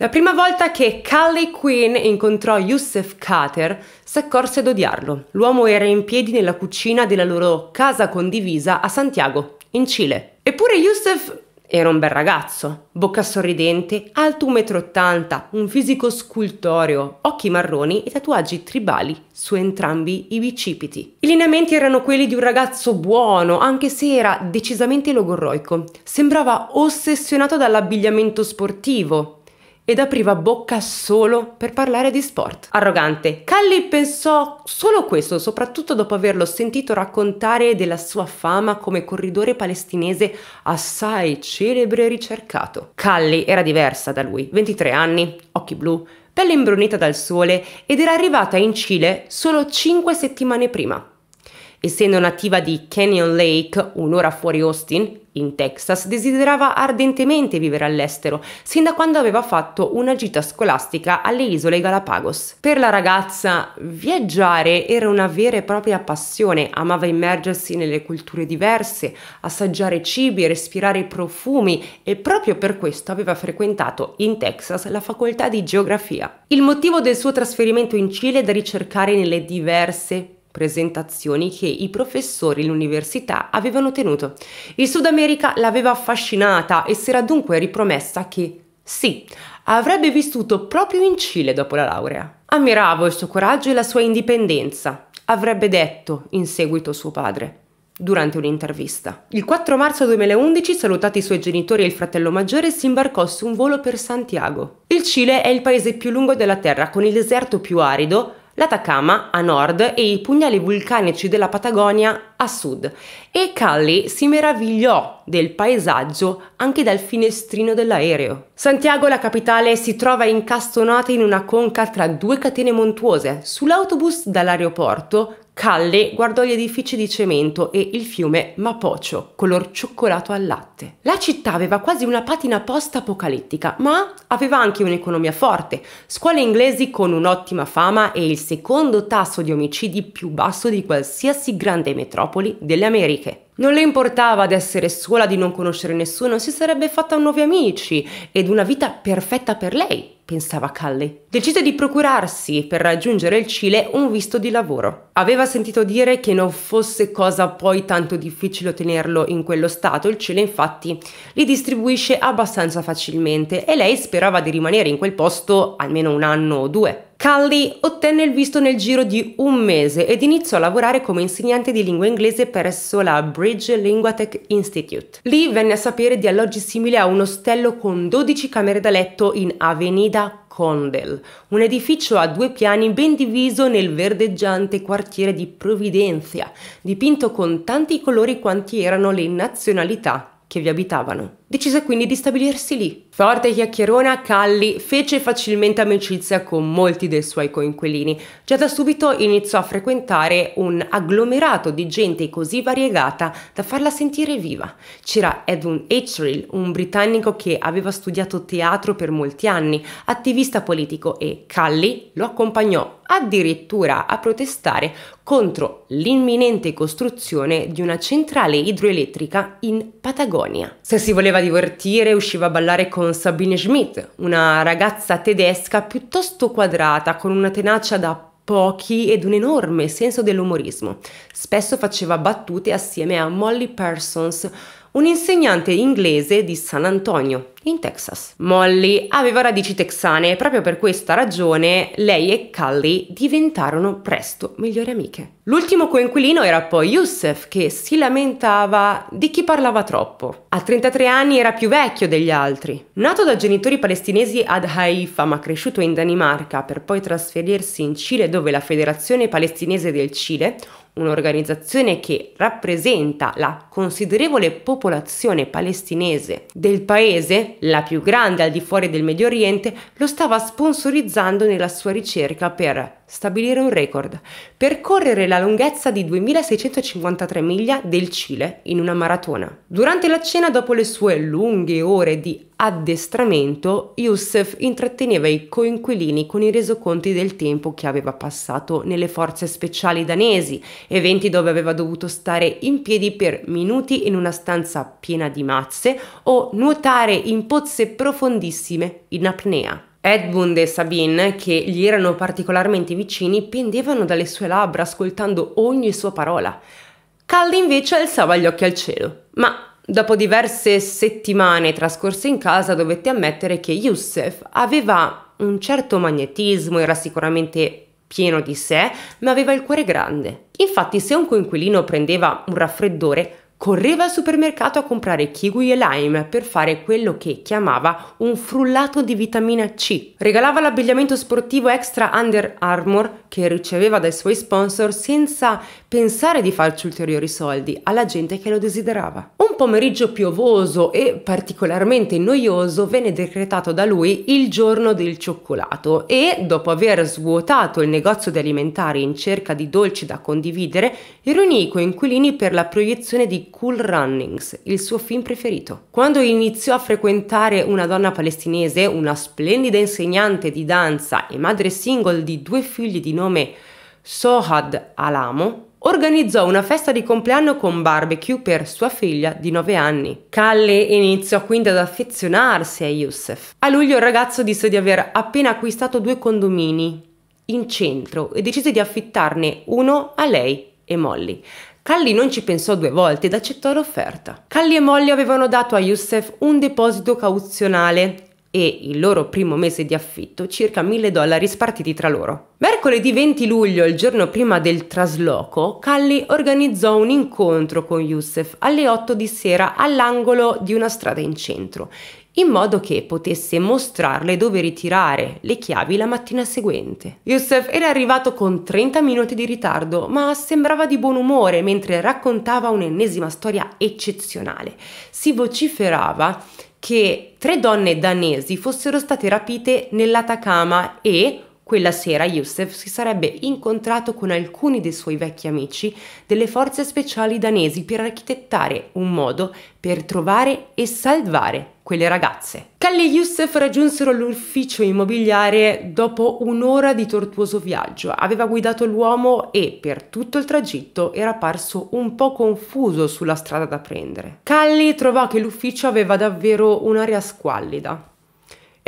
La prima volta che Callie Quinn incontrò Youssef Kater, si accorse ad odiarlo. L'uomo era in piedi nella cucina della loro casa condivisa a Santiago, in Cile. Eppure Youssef era un bel ragazzo, bocca sorridente, alto 1,80 m, un fisico scultoreo, occhi marroni e tatuaggi tribali su entrambi i bicipiti. I lineamenti erano quelli di un ragazzo buono, anche se era decisamente logorroico. Sembrava ossessionato dall'abbigliamento sportivo, ed apriva bocca solo per parlare di sport. Arrogante, Callie pensò solo questo, soprattutto dopo averlo sentito raccontare della sua fama come corridore palestinese assai celebre e ricercato. Callie era diversa da lui, 23 anni, occhi blu, pelle imbrunita dal sole ed era arrivata in Cile solo 5 settimane prima. Essendo nativa di Canyon Lake, un'ora fuori Austin, in Texas, desiderava ardentemente vivere all'estero, sin da quando aveva fatto una gita scolastica alle isole Galapagos. Per la ragazza, viaggiare era una vera e propria passione, amava immergersi nelle culture diverse, assaggiare cibi, respirare profumi e proprio per questo aveva frequentato in Texas la facoltà di geografia. Il motivo del suo trasferimento in Cile è da ricercare nelle diverse presentazioni che i professori e l'università avevano tenuto. Il Sud America l'aveva affascinata e si era dunque ripromessa che sì, avrebbe vissuto proprio in Cile dopo la laurea. Ammiravo il suo coraggio e la sua indipendenza, avrebbe detto in seguito suo padre durante un'intervista. Il 4 marzo 2011, salutati i suoi genitori e il fratello maggiore, si imbarcò su un volo per Santiago. Il Cile è il paese più lungo della Terra, con il deserto più arido, l'Atacama a nord e i pugnali vulcanici della Patagonia a sud. E Cully si meravigliò del paesaggio anche dal finestrino dell'aereo. Santiago, la capitale, si trova incastonata in una conca tra due catene montuose. Sull'autobus dall'aeroporto Calle guardò gli edifici di cemento e il fiume Mapocho, color cioccolato al latte. La città aveva quasi una patina post-apocalittica, ma aveva anche un'economia forte, scuole inglesi con un'ottima fama e il secondo tasso di omicidi più basso di qualsiasi grande metropoli delle Americhe. Non le importava d'essere sola, di non conoscere nessuno, si sarebbe fatta nuovi amici ed una vita perfetta per lei, pensava Callie. Decise di procurarsi, per raggiungere il Cile, un visto di lavoro. Aveva sentito dire che non fosse cosa poi tanto difficile ottenerlo in quello stato, il Cile infatti li distribuisce abbastanza facilmente e lei sperava di rimanere in quel posto almeno un anno o due. Cully ottenne il visto nel giro di un mese ed iniziò a lavorare come insegnante di lingua inglese presso la Bridge Linguatech Institute. Lì venne a sapere di alloggi simili a un ostello con 12 camere da letto in Avenida Condell, un edificio a due piani ben diviso nel verdeggiante quartiere di Providencia, dipinto con tanti colori quanti erano le nazionalità che vi abitavano. Decise quindi di stabilirsi lì. Forte chiacchierona, Calli fece facilmente amicizia con molti dei suoi coinquilini. Già da subito iniziò a frequentare un agglomerato di gente così variegata da farla sentire viva. C'era Edwin Eichrill, un britannico che aveva studiato teatro per molti anni, attivista politico e Calli lo accompagnò addirittura a protestare contro l'imminente costruzione di una centrale idroelettrica in Patagonia. Se si voleva faceva divertire, usciva a ballare con Sabine Schmidt, una ragazza tedesca piuttosto quadrata, con una tenacia da pochi ed un enorme senso dell'umorismo. Spesso faceva battute assieme a Molly Parsons, un'insegnante inglese di San Antonio, in Texas. Molly aveva radici texane e proprio per questa ragione lei e Cully diventarono presto migliori amiche. L'ultimo coinquilino era poi Youssef che si lamentava di chi parlava troppo. A 33 anni era più vecchio degli altri. Nato da genitori palestinesi ad Haifa ma cresciuto in Danimarca per poi trasferirsi in Cile dove la Federazione Palestinese del Cile un'organizzazione che rappresenta la considerevole popolazione palestinese del paese, la più grande al di fuori del Medio Oriente, lo stava sponsorizzando nella sua ricerca per stabilire un record, percorrere la lunghezza di 2653 miglia del Cile in una maratona. Durante la cena, dopo le sue lunghe ore di addestramento, Youssef intratteneva i coinquilini con i resoconti del tempo che aveva passato nelle forze speciali danesi, eventi dove aveva dovuto stare in piedi per minuti in una stanza piena di mazze o nuotare in pozze profondissime in apnea. Edmund e Sabine, che gli erano particolarmente vicini, pendevano dalle sue labbra ascoltando ogni sua parola. Cal invece alzava gli occhi al cielo, ma Dopo diverse settimane trascorse in casa dovette ammettere che Youssef aveva un certo magnetismo, era sicuramente pieno di sé, ma aveva il cuore grande. Infatti se un coinquilino prendeva un raffreddore, Correva al supermercato a comprare kiwi e lime per fare quello che chiamava un frullato di vitamina C. Regalava l'abbigliamento sportivo extra Under Armour che riceveva dai suoi sponsor senza pensare di farci ulteriori soldi alla gente che lo desiderava. Un pomeriggio piovoso e particolarmente noioso venne decretato da lui il giorno del cioccolato e, dopo aver svuotato il negozio di alimentari in cerca di dolci da condividere, riunì i coinquilini per la proiezione di Cool Runnings, il suo film preferito. Quando iniziò a frequentare una donna palestinese, una splendida insegnante di danza e madre single di due figli di nome Sohad Alamo, organizzò una festa di compleanno con barbecue per sua figlia di 9 anni. Kalle iniziò quindi ad affezionarsi a Youssef. A luglio il ragazzo disse di aver appena acquistato due condomini in centro e decise di affittarne uno a lei e Molly. Calli non ci pensò due volte ed accettò l'offerta. Calli e Molly avevano dato a Youssef un deposito cauzionale e il loro primo mese di affitto circa 1000 dollari spartiti tra loro. Mercoledì 20 luglio, il giorno prima del trasloco, Calli organizzò un incontro con Youssef alle 8 di sera all'angolo di una strada in centro in modo che potesse mostrarle dove ritirare le chiavi la mattina seguente. Youssef era arrivato con 30 minuti di ritardo, ma sembrava di buon umore mentre raccontava un'ennesima storia eccezionale. Si vociferava che tre donne danesi fossero state rapite nell'Atacama e quella sera Youssef si sarebbe incontrato con alcuni dei suoi vecchi amici delle forze speciali danesi per architettare un modo per trovare e salvare quelle ragazze. Kalle e Youssef raggiunsero l'ufficio immobiliare dopo un'ora di tortuoso viaggio. Aveva guidato l'uomo e per tutto il tragitto era parso un po' confuso sulla strada da prendere. Kalle trovò che l'ufficio aveva davvero un'aria squallida.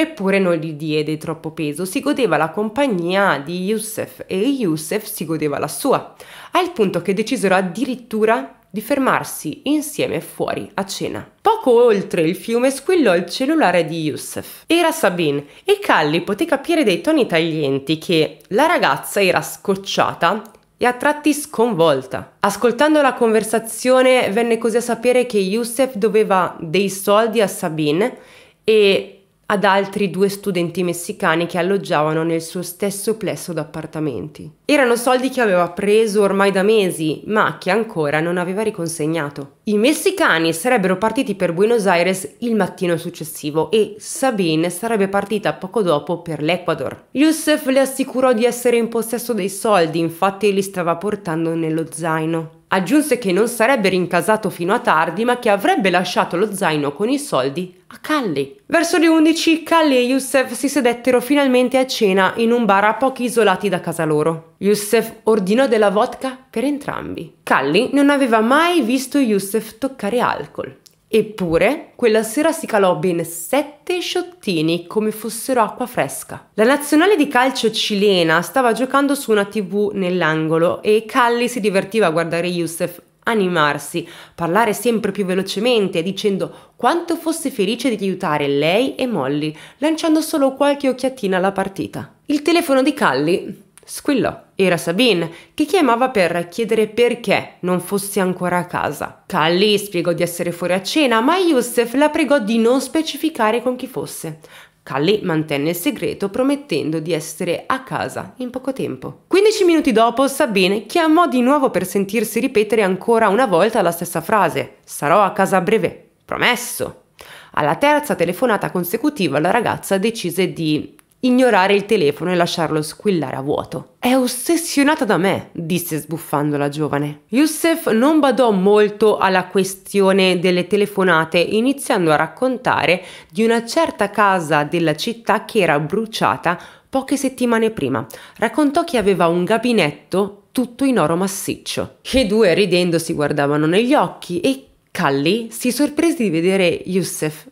Eppure non gli diede troppo peso, si godeva la compagnia di Youssef e Youssef si godeva la sua, al punto che decisero addirittura di fermarsi insieme fuori a cena. Poco oltre il fiume squillò il cellulare di Youssef. Era Sabine e Calli poté capire dai toni taglienti che la ragazza era scocciata e a tratti sconvolta. Ascoltando la conversazione venne così a sapere che Youssef doveva dei soldi a Sabine e ad altri due studenti messicani che alloggiavano nel suo stesso plesso d'appartamenti. Erano soldi che aveva preso ormai da mesi, ma che ancora non aveva riconsegnato. I messicani sarebbero partiti per Buenos Aires il mattino successivo e Sabine sarebbe partita poco dopo per l'Ecuador. Youssef le assicurò di essere in possesso dei soldi, infatti li stava portando nello zaino. Aggiunse che non sarebbe rincasato fino a tardi, ma che avrebbe lasciato lo zaino con i soldi a Calli. Verso le 11 Calli e Youssef si sedettero finalmente a cena in un bar a pochi isolati da casa loro. Youssef ordinò della vodka per entrambi. Calli non aveva mai visto Youssef toccare alcol. Eppure, quella sera si calò ben sette sciottini come fossero acqua fresca. La nazionale di calcio cilena stava giocando su una tv nell'angolo e Calli si divertiva a guardare Youssef animarsi, parlare sempre più velocemente dicendo quanto fosse felice di aiutare lei e Molly, lanciando solo qualche occhiatina alla partita. Il telefono di Callie squillò. Era Sabine che chiamava per chiedere perché non fosse ancora a casa. Callie spiegò di essere fuori a cena, ma Youssef la pregò di non specificare con chi fosse. Cully mantenne il segreto promettendo di essere a casa in poco tempo. 15 minuti dopo Sabine chiamò di nuovo per sentirsi ripetere ancora una volta la stessa frase. Sarò a casa a breve. Promesso. Alla terza telefonata consecutiva la ragazza decise di ignorare il telefono e lasciarlo squillare a vuoto. È ossessionata da me, disse sbuffando la giovane. Youssef non badò molto alla questione delle telefonate, iniziando a raccontare di una certa casa della città che era bruciata poche settimane prima. Raccontò che aveva un gabinetto tutto in oro massiccio. I due ridendo si guardavano negli occhi e Callie si sorprese di vedere Youssef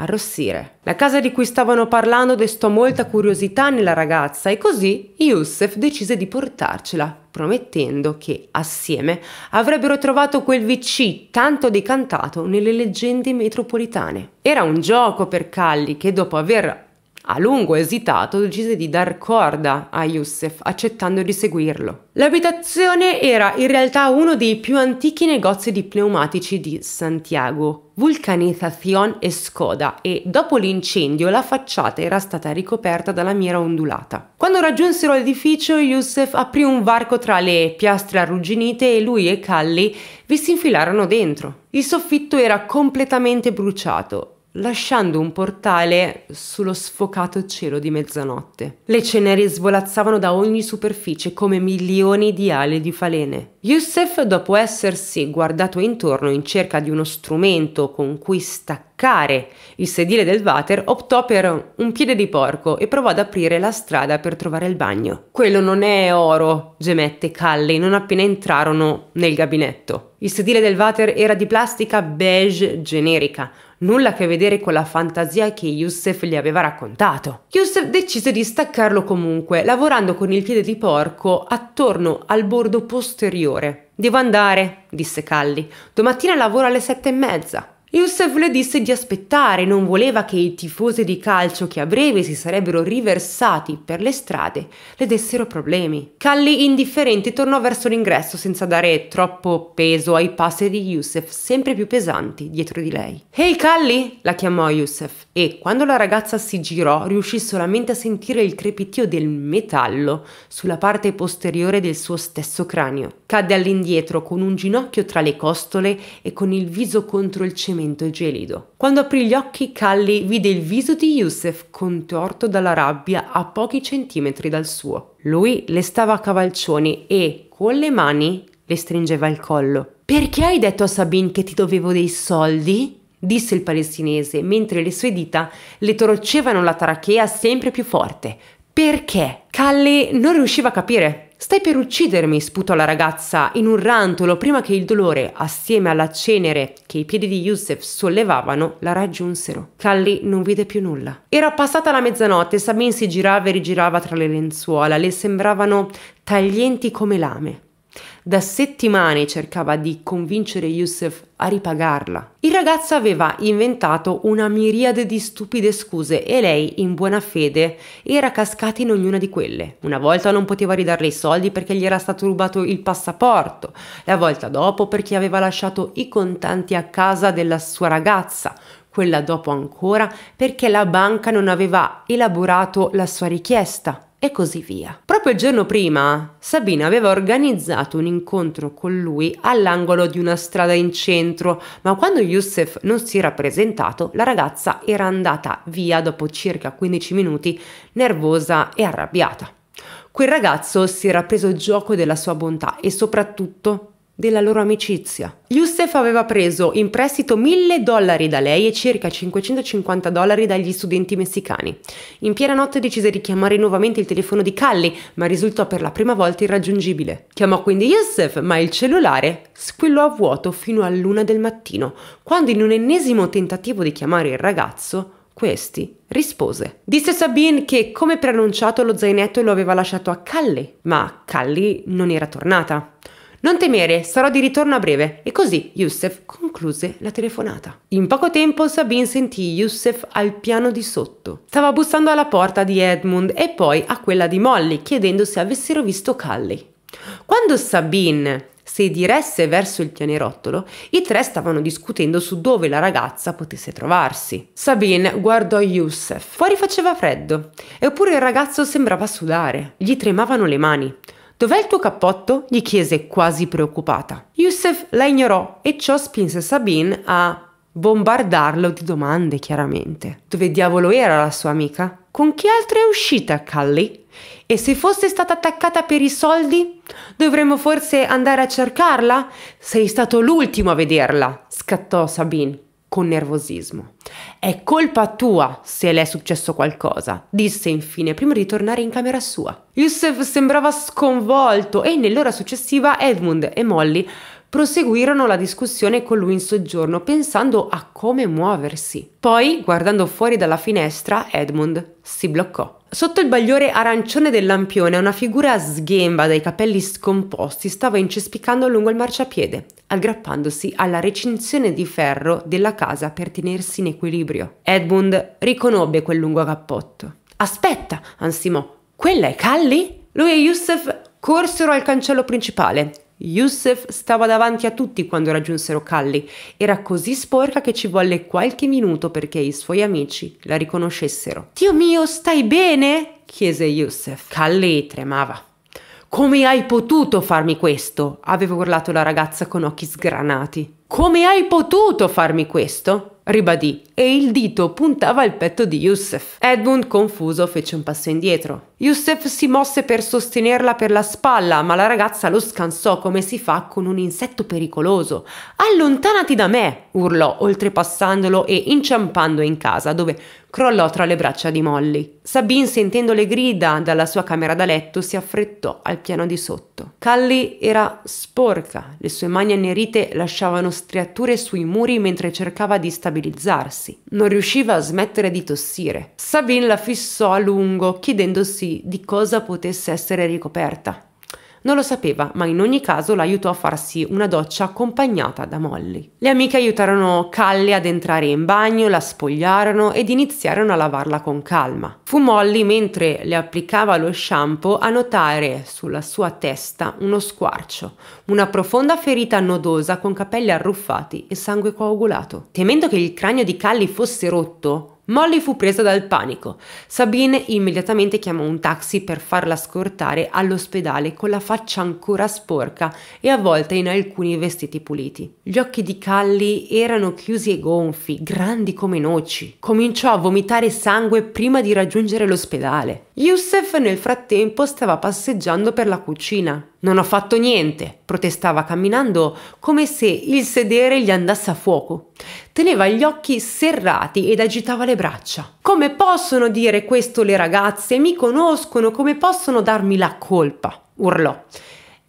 arrossire. La casa di cui stavano parlando destò molta curiosità nella ragazza e così Youssef decise di portarcela, promettendo che assieme avrebbero trovato quel VC tanto decantato nelle leggende metropolitane. Era un gioco per Calli che dopo aver a lungo esitato decise di dar corda a Youssef accettando di seguirlo. L'abitazione era in realtà uno dei più antichi negozi di pneumatici di Santiago, Vulcanización Escoda, e dopo l'incendio la facciata era stata ricoperta da lamiera ondulata. Quando raggiunsero l'edificio Youssef aprì un varco tra le piastre arrugginite e lui e Calli vi si infilarono dentro. Il soffitto era completamente bruciato lasciando un portale sullo sfocato cielo di mezzanotte. Le ceneri svolazzavano da ogni superficie come milioni di ali di falene. Youssef, dopo essersi guardato intorno in cerca di uno strumento con cui staccare spaccare il sedile del water, optò per un piede di porco e provò ad aprire la strada per trovare il bagno. Quello non è oro, gemette Callie non appena entrarono nel gabinetto. Il sedile del water era di plastica beige generica, nulla a che vedere con la fantasia che Youssef gli aveva raccontato. Youssef decise di staccarlo comunque, lavorando con il piede di porco attorno al bordo posteriore. Devo andare, disse Callie. Domattina lavoro alle sette e mezza. Youssef le disse di aspettare, non voleva che i tifosi di calcio che a breve si sarebbero riversati per le strade le dessero problemi. Calli, indifferente, tornò verso l'ingresso senza dare troppo peso ai passi di Youssef, sempre più pesanti, dietro di lei. Ehi hey, Calli! la chiamò Youssef e, quando la ragazza si girò, riuscì solamente a sentire il crepitio del metallo sulla parte posteriore del suo stesso cranio. Cadde all'indietro con un ginocchio tra le costole e con il viso contro il cemento giacimento gelido. Quando aprì gli occhi, Calli vide il viso di Youssef contorto dalla rabbia a pochi centimetri dal suo. Lui le stava a cavalcioni e, con le mani, le stringeva il collo. Perché hai detto a Sabine che ti dovevo dei soldi? disse il palestinese mentre le sue dita le torcevano la tarachea sempre più forte. Perché? Calli non riusciva a capire. Stai per uccidermi, sputò la ragazza in un rantolo prima che il dolore, assieme alla cenere che i piedi di Yusef sollevavano, la raggiunsero. Calli non vide più nulla. Era passata la mezzanotte, e Sabine si girava e rigirava tra le lenzuola, le sembravano taglienti come lame. Da settimane cercava di convincere Yusuf a ripagarla. Il ragazzo aveva inventato una miriade di stupide scuse e lei, in buona fede, era cascata in ognuna di quelle. Una volta non poteva ridarle i soldi perché gli era stato rubato il passaporto, la volta dopo perché aveva lasciato i contanti a casa della sua ragazza, quella dopo ancora perché la banca non aveva elaborato la sua richiesta e così via. Proprio il giorno prima Sabina aveva organizzato un incontro con lui all'angolo di una strada in centro, ma quando Youssef non si era presentato, la ragazza era andata via dopo circa 15 minuti, nervosa e arrabbiata. Quel ragazzo si era preso gioco della sua bontà e soprattutto della loro amicizia. Youssef aveva preso in prestito 1000 dollari da lei e circa 550 dollari dagli studenti messicani. In piena notte decise di chiamare nuovamente il telefono di Callie, ma risultò per la prima volta irraggiungibile. Chiamò quindi Youssef, ma il cellulare squillò a vuoto fino a all'una del mattino, quando in un ennesimo tentativo di chiamare il ragazzo, questi rispose. Disse Sabine che, come preannunciato, lo zainetto lo aveva lasciato a Callie, ma Callie non era tornata. Non temere, sarò di ritorno a breve. E così Youssef concluse la telefonata. In poco tempo Sabine sentì Youssef al piano di sotto. Stava bussando alla porta di Edmund e poi a quella di Molly, chiedendo se avessero visto Callie. Quando Sabine si diresse verso il pianerottolo, i tre stavano discutendo su dove la ragazza potesse trovarsi. Sabine guardò Youssef. Fuori faceva freddo, eppure il ragazzo sembrava sudare. Gli tremavano le mani. Dov'è il tuo cappotto? gli chiese quasi preoccupata. Youssef la ignorò e ciò spinse Sabine a bombardarlo di domande, chiaramente. Dove diavolo era la sua amica? Con chi altro è uscita Cully? E se fosse stata attaccata per i soldi? Dovremmo forse andare a cercarla? Sei stato l'ultimo a vederla, scattò Sabine con nervosismo. È colpa tua se le è successo qualcosa, disse infine prima di tornare in camera sua. Yusuf sembrava sconvolto e nell'ora successiva Edmund e Molly proseguirono la discussione con lui in soggiorno, pensando a come muoversi. Poi, guardando fuori dalla finestra, Edmund si bloccò. Sotto il bagliore arancione del lampione, una figura sghemba dai capelli scomposti stava incespicando lungo il marciapiede, aggrappandosi alla recinzione di ferro della casa per tenersi in equilibrio. Edmund riconobbe quel lungo cappotto. Aspetta, ansimò, quella è Callie? Lui e Yusuf corsero al cancello principale, Yusuf stava davanti a tutti quando raggiunsero Calli. Era così sporca che ci volle qualche minuto perché i suoi amici la riconoscessero. Dio mio, stai bene? chiese Yusuf. Calli tremava. Come hai potuto farmi questo? aveva urlato la ragazza con occhi sgranati. Come hai potuto farmi questo? ribadì e il dito puntava al petto di Youssef. Edmund, confuso, fece un passo indietro. Youssef si mosse per sostenerla per la spalla, ma la ragazza lo scansò come si fa con un insetto pericoloso. Allontanati da me! urlò, oltrepassandolo e inciampando in casa, dove crollò tra le braccia di Molly. Sabine, sentendo le grida dalla sua camera da letto, si affrettò al piano di sotto. Callie era sporca, le sue mani annerite lasciavano striature sui muri mentre cercava di stabilizzarsi scherzi. Non riusciva a smettere di tossire. Sabine la fissò a lungo, chiedendosi di cosa potesse essere ricoperta. Non lo sapeva, ma in ogni caso l'aiutò a farsi una doccia accompagnata da Molly. Le amiche aiutarono Callie ad entrare in bagno, la spogliarono ed iniziarono a lavarla con calma. Fu Molly, mentre le applicava lo shampoo, a notare sulla sua testa uno squarcio, una profonda ferita nodosa con capelli arruffati e sangue coagulato. Temendo che il cranio di Callie fosse rotto, Molly fu presa dal panico. Sabine immediatamente chiamò un taxi per farla scortare all'ospedale con la faccia ancora sporca e avvolta in alcuni vestiti puliti. Gli occhi di Callie erano chiusi e gonfi, grandi come noci. Cominciò a vomitare sangue prima di raggiungere l'ospedale. Youssef nel frattempo stava passeggiando per la cucina. Non ho fatto niente, protestava camminando come se il sedere gli andasse a fuoco. Teneva gli occhi serrati ed agitava le braccia. Come possono dire questo le ragazze? Mi conoscono, come possono darmi la colpa? urlò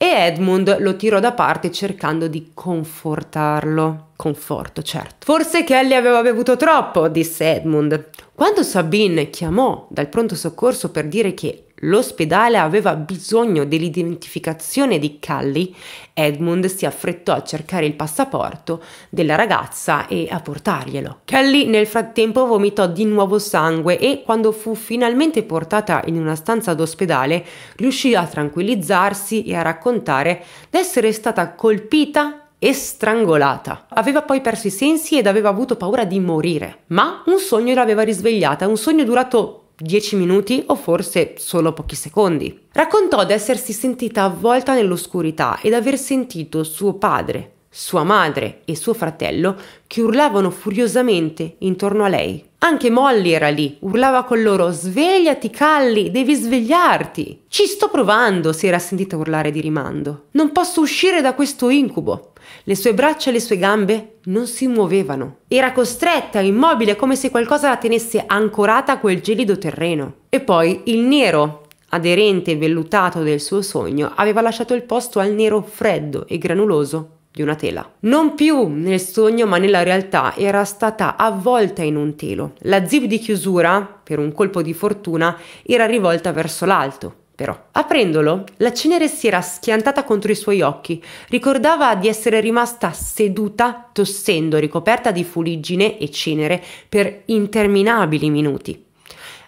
e Edmund lo tirò da parte cercando di confortarlo. Conforto, certo. Forse Kelly aveva bevuto troppo, disse Edmund. Quando Sabine chiamò dal pronto soccorso per dire che l'ospedale aveva bisogno dell'identificazione di Callie, Edmund si affrettò a cercare il passaporto della ragazza e a portarglielo. Callie nel frattempo vomitò di nuovo sangue e quando fu finalmente portata in una stanza d'ospedale riuscì a tranquillizzarsi e a raccontare d'essere stata colpita e strangolata. Aveva poi perso i sensi ed aveva avuto paura di morire, ma un sogno l'aveva risvegliata, un sogno durato 10 minuti o forse solo pochi secondi. Raccontò di essersi sentita avvolta nell'oscurità ed aver sentito suo padre, sua madre e suo fratello che urlavano furiosamente intorno a lei. Anche Molly era lì, urlava con loro Svegliati Calli, devi svegliarti. Ci sto provando, si era sentita urlare di rimando. Non posso uscire da questo incubo. Le sue braccia e le sue gambe non si muovevano. Era costretta, immobile, come se qualcosa la tenesse ancorata a quel gelido terreno. E poi il nero, aderente e vellutato del suo sogno, aveva lasciato il posto al nero freddo e granuloso di una tela. Non più nel sogno, ma nella realtà era stata avvolta in un telo. La zip di chiusura, per un colpo di fortuna, era rivolta verso l'alto però. Aprendolo, la cenere si era schiantata contro i suoi occhi. Ricordava di essere rimasta seduta, tossendo, ricoperta di fuliggine e cenere per interminabili minuti.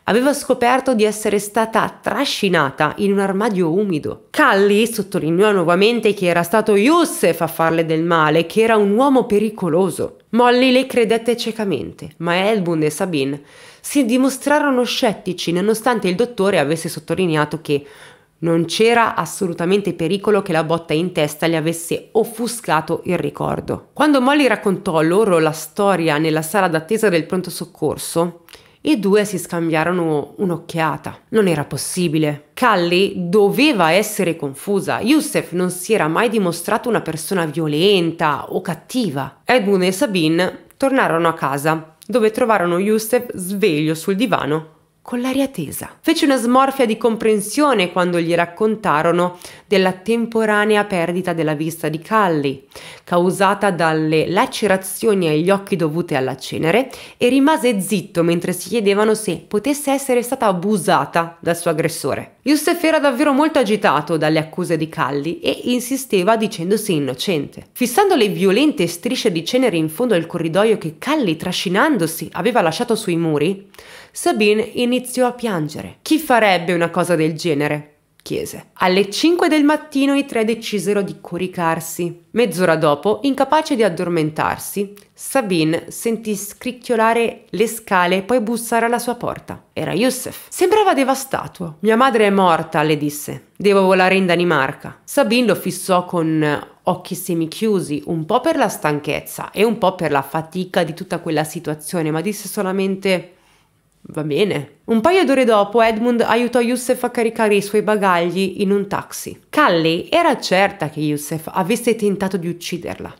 Aveva scoperto di essere stata trascinata in un armadio umido. Calli sottolineò nuovamente che era stato Youssef a farle del male, che era un uomo pericoloso. Molly le credette ciecamente, ma Elbund e Sabine si dimostrarono scettici nonostante il dottore avesse sottolineato che non c'era assolutamente pericolo che la botta in testa gli avesse offuscato il ricordo. Quando Molly raccontò loro la storia nella sala d'attesa del pronto soccorso, i due si scambiarono un'occhiata. Non era possibile. Callie doveva essere confusa. Youssef non si era mai dimostrato una persona violenta o cattiva. Edmund e Sabine tornarono a casa dove trovarono Youssef sveglio sul divano con l'aria tesa. Fece una smorfia di comprensione quando gli raccontarono della temporanea perdita della vista di Callie, causata dalle lacerazioni agli occhi dovute alla cenere, e rimase zitto mentre si chiedevano se potesse essere stata abusata dal suo aggressore. Yusef era davvero molto agitato dalle accuse di Callie e insisteva dicendosi innocente. Fissando le violente strisce di cenere in fondo al corridoio che Callie, trascinandosi, aveva lasciato sui muri, Sabine iniziò a piangere. Chi farebbe una cosa del genere? chiese. Alle 5 del mattino i tre decisero di coricarsi. Mezz'ora dopo, incapace di addormentarsi, Sabine sentì scricchiolare le scale e poi bussare alla sua porta. Era Youssef. Sembrava devastato. Mia madre è morta, le disse. Devo volare in Danimarca. Sabine lo fissò con occhi semichiusi, un po' per la stanchezza e un po' per la fatica di tutta quella situazione, ma disse solamente Va bene. Un paio d'ore dopo Edmund aiutò Youssef a caricare i suoi bagagli in un taxi. Callie era certa che Youssef avesse tentato di ucciderla.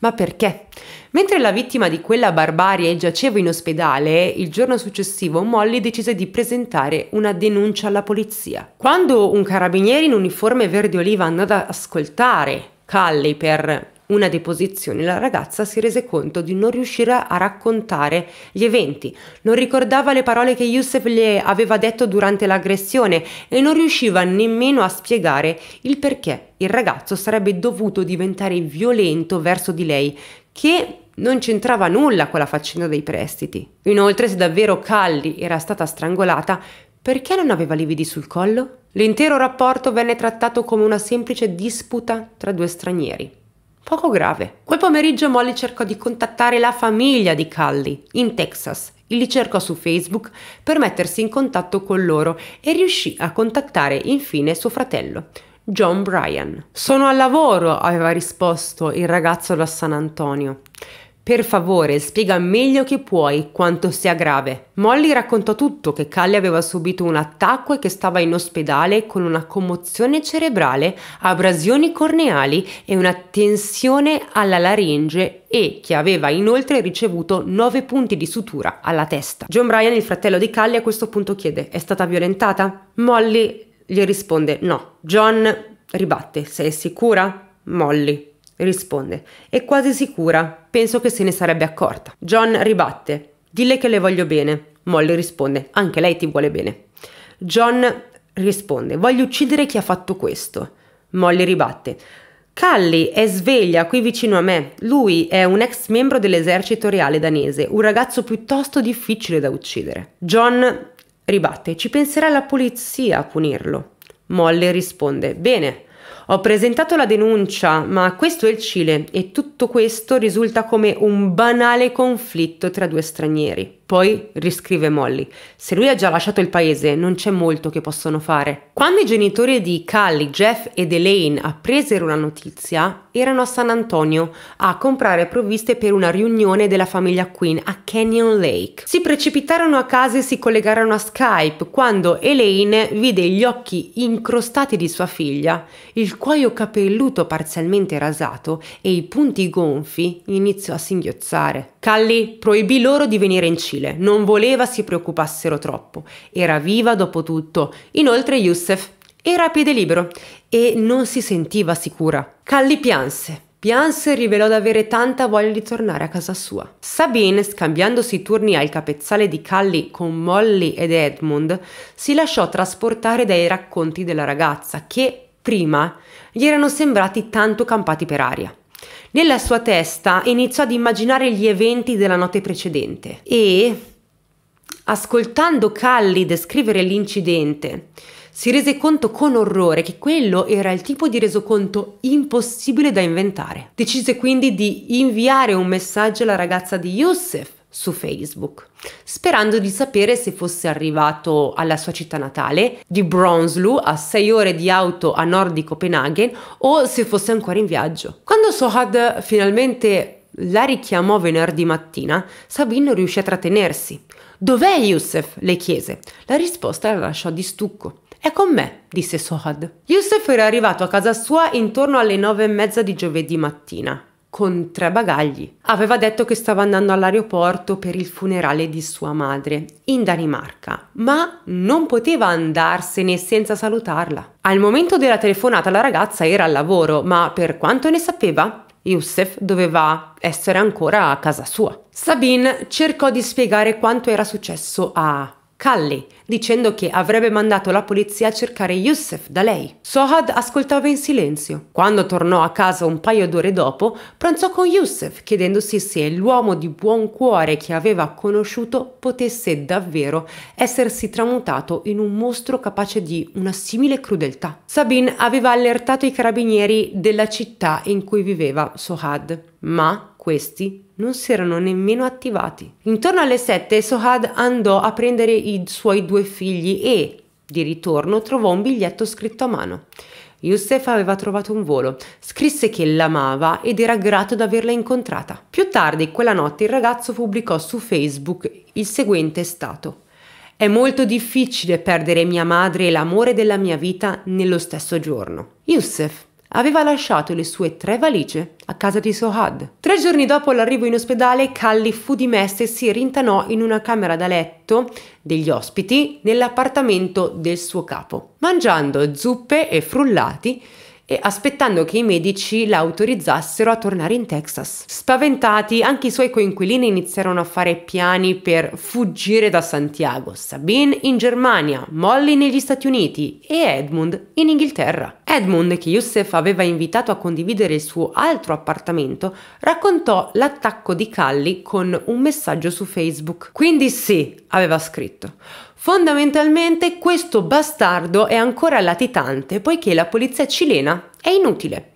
Ma perché? Mentre la vittima di quella barbarie giaceva in ospedale, il giorno successivo Molly decise di presentare una denuncia alla polizia. Quando un carabiniere in uniforme verde oliva andò ad ascoltare Callie per una deposizione, la ragazza si rese conto di non riuscire a raccontare gli eventi, non ricordava le parole che Youssef le aveva detto durante l'aggressione e non riusciva nemmeno a spiegare il perché il ragazzo sarebbe dovuto diventare violento verso di lei, che non c'entrava nulla con la faccenda dei prestiti. Inoltre, se davvero Calli era stata strangolata, perché non aveva lividi sul collo? L'intero rapporto venne trattato come una semplice disputa tra due stranieri poco grave. Quel pomeriggio Molly cercò di contattare la famiglia di Callie in Texas. Li cercò su Facebook per mettersi in contatto con loro e riuscì a contattare infine suo fratello, John Bryan. Sono al lavoro, aveva risposto il ragazzo da San Antonio. Per favore, spiega meglio che puoi quanto sia grave. Molly raccontò tutto, che Callie aveva subito un attacco e che stava in ospedale con una commozione cerebrale, abrasioni corneali e una tensione alla laringe e che aveva inoltre ricevuto 9 punti di sutura alla testa. John Bryan, il fratello di Callie, a questo punto chiede, è stata violentata? Molly gli risponde no. John ribatte, sei sicura? Molly, risponde. È quasi sicura, penso che se ne sarebbe accorta. John ribatte. Dille che le voglio bene. Molly risponde. Anche lei ti vuole bene. John risponde. Voglio uccidere chi ha fatto questo. Molly ribatte. Callie è sveglia qui vicino a me. Lui è un ex membro dell'esercito reale danese, un ragazzo piuttosto difficile da uccidere. John ribatte, ci penserà la polizia a punirlo. Molly risponde, bene, ho presentato la denuncia, ma questo è il Cile e tutto questo risulta come un banale conflitto tra due stranieri. Poi riscrive Molly. Se lui ha già lasciato il paese, non c'è molto che possono fare. Quando i genitori di Callie, Jeff ed Elaine appresero la notizia, erano a San Antonio a comprare provviste per una riunione della famiglia Queen a Canyon Lake. Si precipitarono a casa e si collegarono a Skype quando Elaine vide gli occhi incrostati di sua figlia, il cuoio capelluto parzialmente rasato e i punti gonfi iniziò a singhiozzare. Calli proibì loro di venire in Cile, non voleva si preoccupassero troppo, era viva dopo tutto. Inoltre Youssef era a piede libero e non si sentiva sicura. Calli pianse. Pianse e rivelò di avere tanta voglia di tornare a casa sua. Sabine, scambiandosi i turni al capezzale di Calli con Molly ed Edmund, si lasciò trasportare dai racconti della ragazza che, prima, gli erano sembrati tanto campati per aria. Nella sua testa iniziò ad immaginare gli eventi della notte precedente e, ascoltando Calli descrivere l'incidente, si rese conto con orrore che quello era il tipo di resoconto impossibile da inventare. Decise quindi di inviare un messaggio alla ragazza di Youssef su Facebook, sperando di sapere se fosse arrivato alla sua città natale, di Bronslu, a 6 ore di auto a nord di Copenaghen, o se fosse ancora in viaggio. Quando Sohad finalmente la richiamò venerdì mattina, Sabine non riuscì a trattenersi. Dov'è Youssef? le chiese. La risposta la lasciò di stucco. È con me, disse Sohad. Youssef era arrivato a casa sua intorno alle nove e mezza di giovedì mattina con tre bagagli. Aveva detto che stava andando all'aeroporto per il funerale di sua madre in Danimarca, ma non poteva andarsene senza salutarla. Al momento della telefonata la ragazza era al lavoro, ma per quanto ne sapeva, Youssef doveva essere ancora a casa sua. Sabine cercò di spiegare quanto era successo a Calli, dicendo che avrebbe mandato la polizia a cercare Yusuf da lei. Sohad ascoltava in silenzio. Quando tornò a casa un paio d'ore dopo, pranzò con Yusuf chiedendosi se l'uomo di buon cuore che aveva conosciuto potesse davvero essersi tramutato in un mostro capace di una simile crudeltà. Sabine aveva allertato i carabinieri della città in cui viveva Sohad, ma questi non si erano nemmeno attivati. Intorno alle 7 Sohad andò a prendere i suoi due figli e, di ritorno, trovò un biglietto scritto a mano. Youssef aveva trovato un volo, scrisse che l'amava ed era grato di averla incontrata. Più tardi, quella notte, il ragazzo pubblicò su Facebook il seguente stato. È molto difficile perdere mia madre e l'amore della mia vita nello stesso giorno. Youssef aveva lasciato le sue tre valigie a casa di Sohad. Tre giorni dopo l'arrivo in ospedale, Calli fu dimessa e si rintanò in una camera da letto degli ospiti nell'appartamento del suo capo. Mangiando zuppe e frullati, e aspettando che i medici la autorizzassero a tornare in Texas. Spaventati, anche i suoi coinquilini iniziarono a fare piani per fuggire da Santiago, Sabine in Germania, Molly negli Stati Uniti e Edmund in Inghilterra. Edmund, che Youssef aveva invitato a condividere il suo altro appartamento, raccontò l'attacco di Calli con un messaggio su Facebook. Quindi sì, aveva scritto. Fondamentalmente questo bastardo è ancora latitante poiché la polizia cilena è inutile.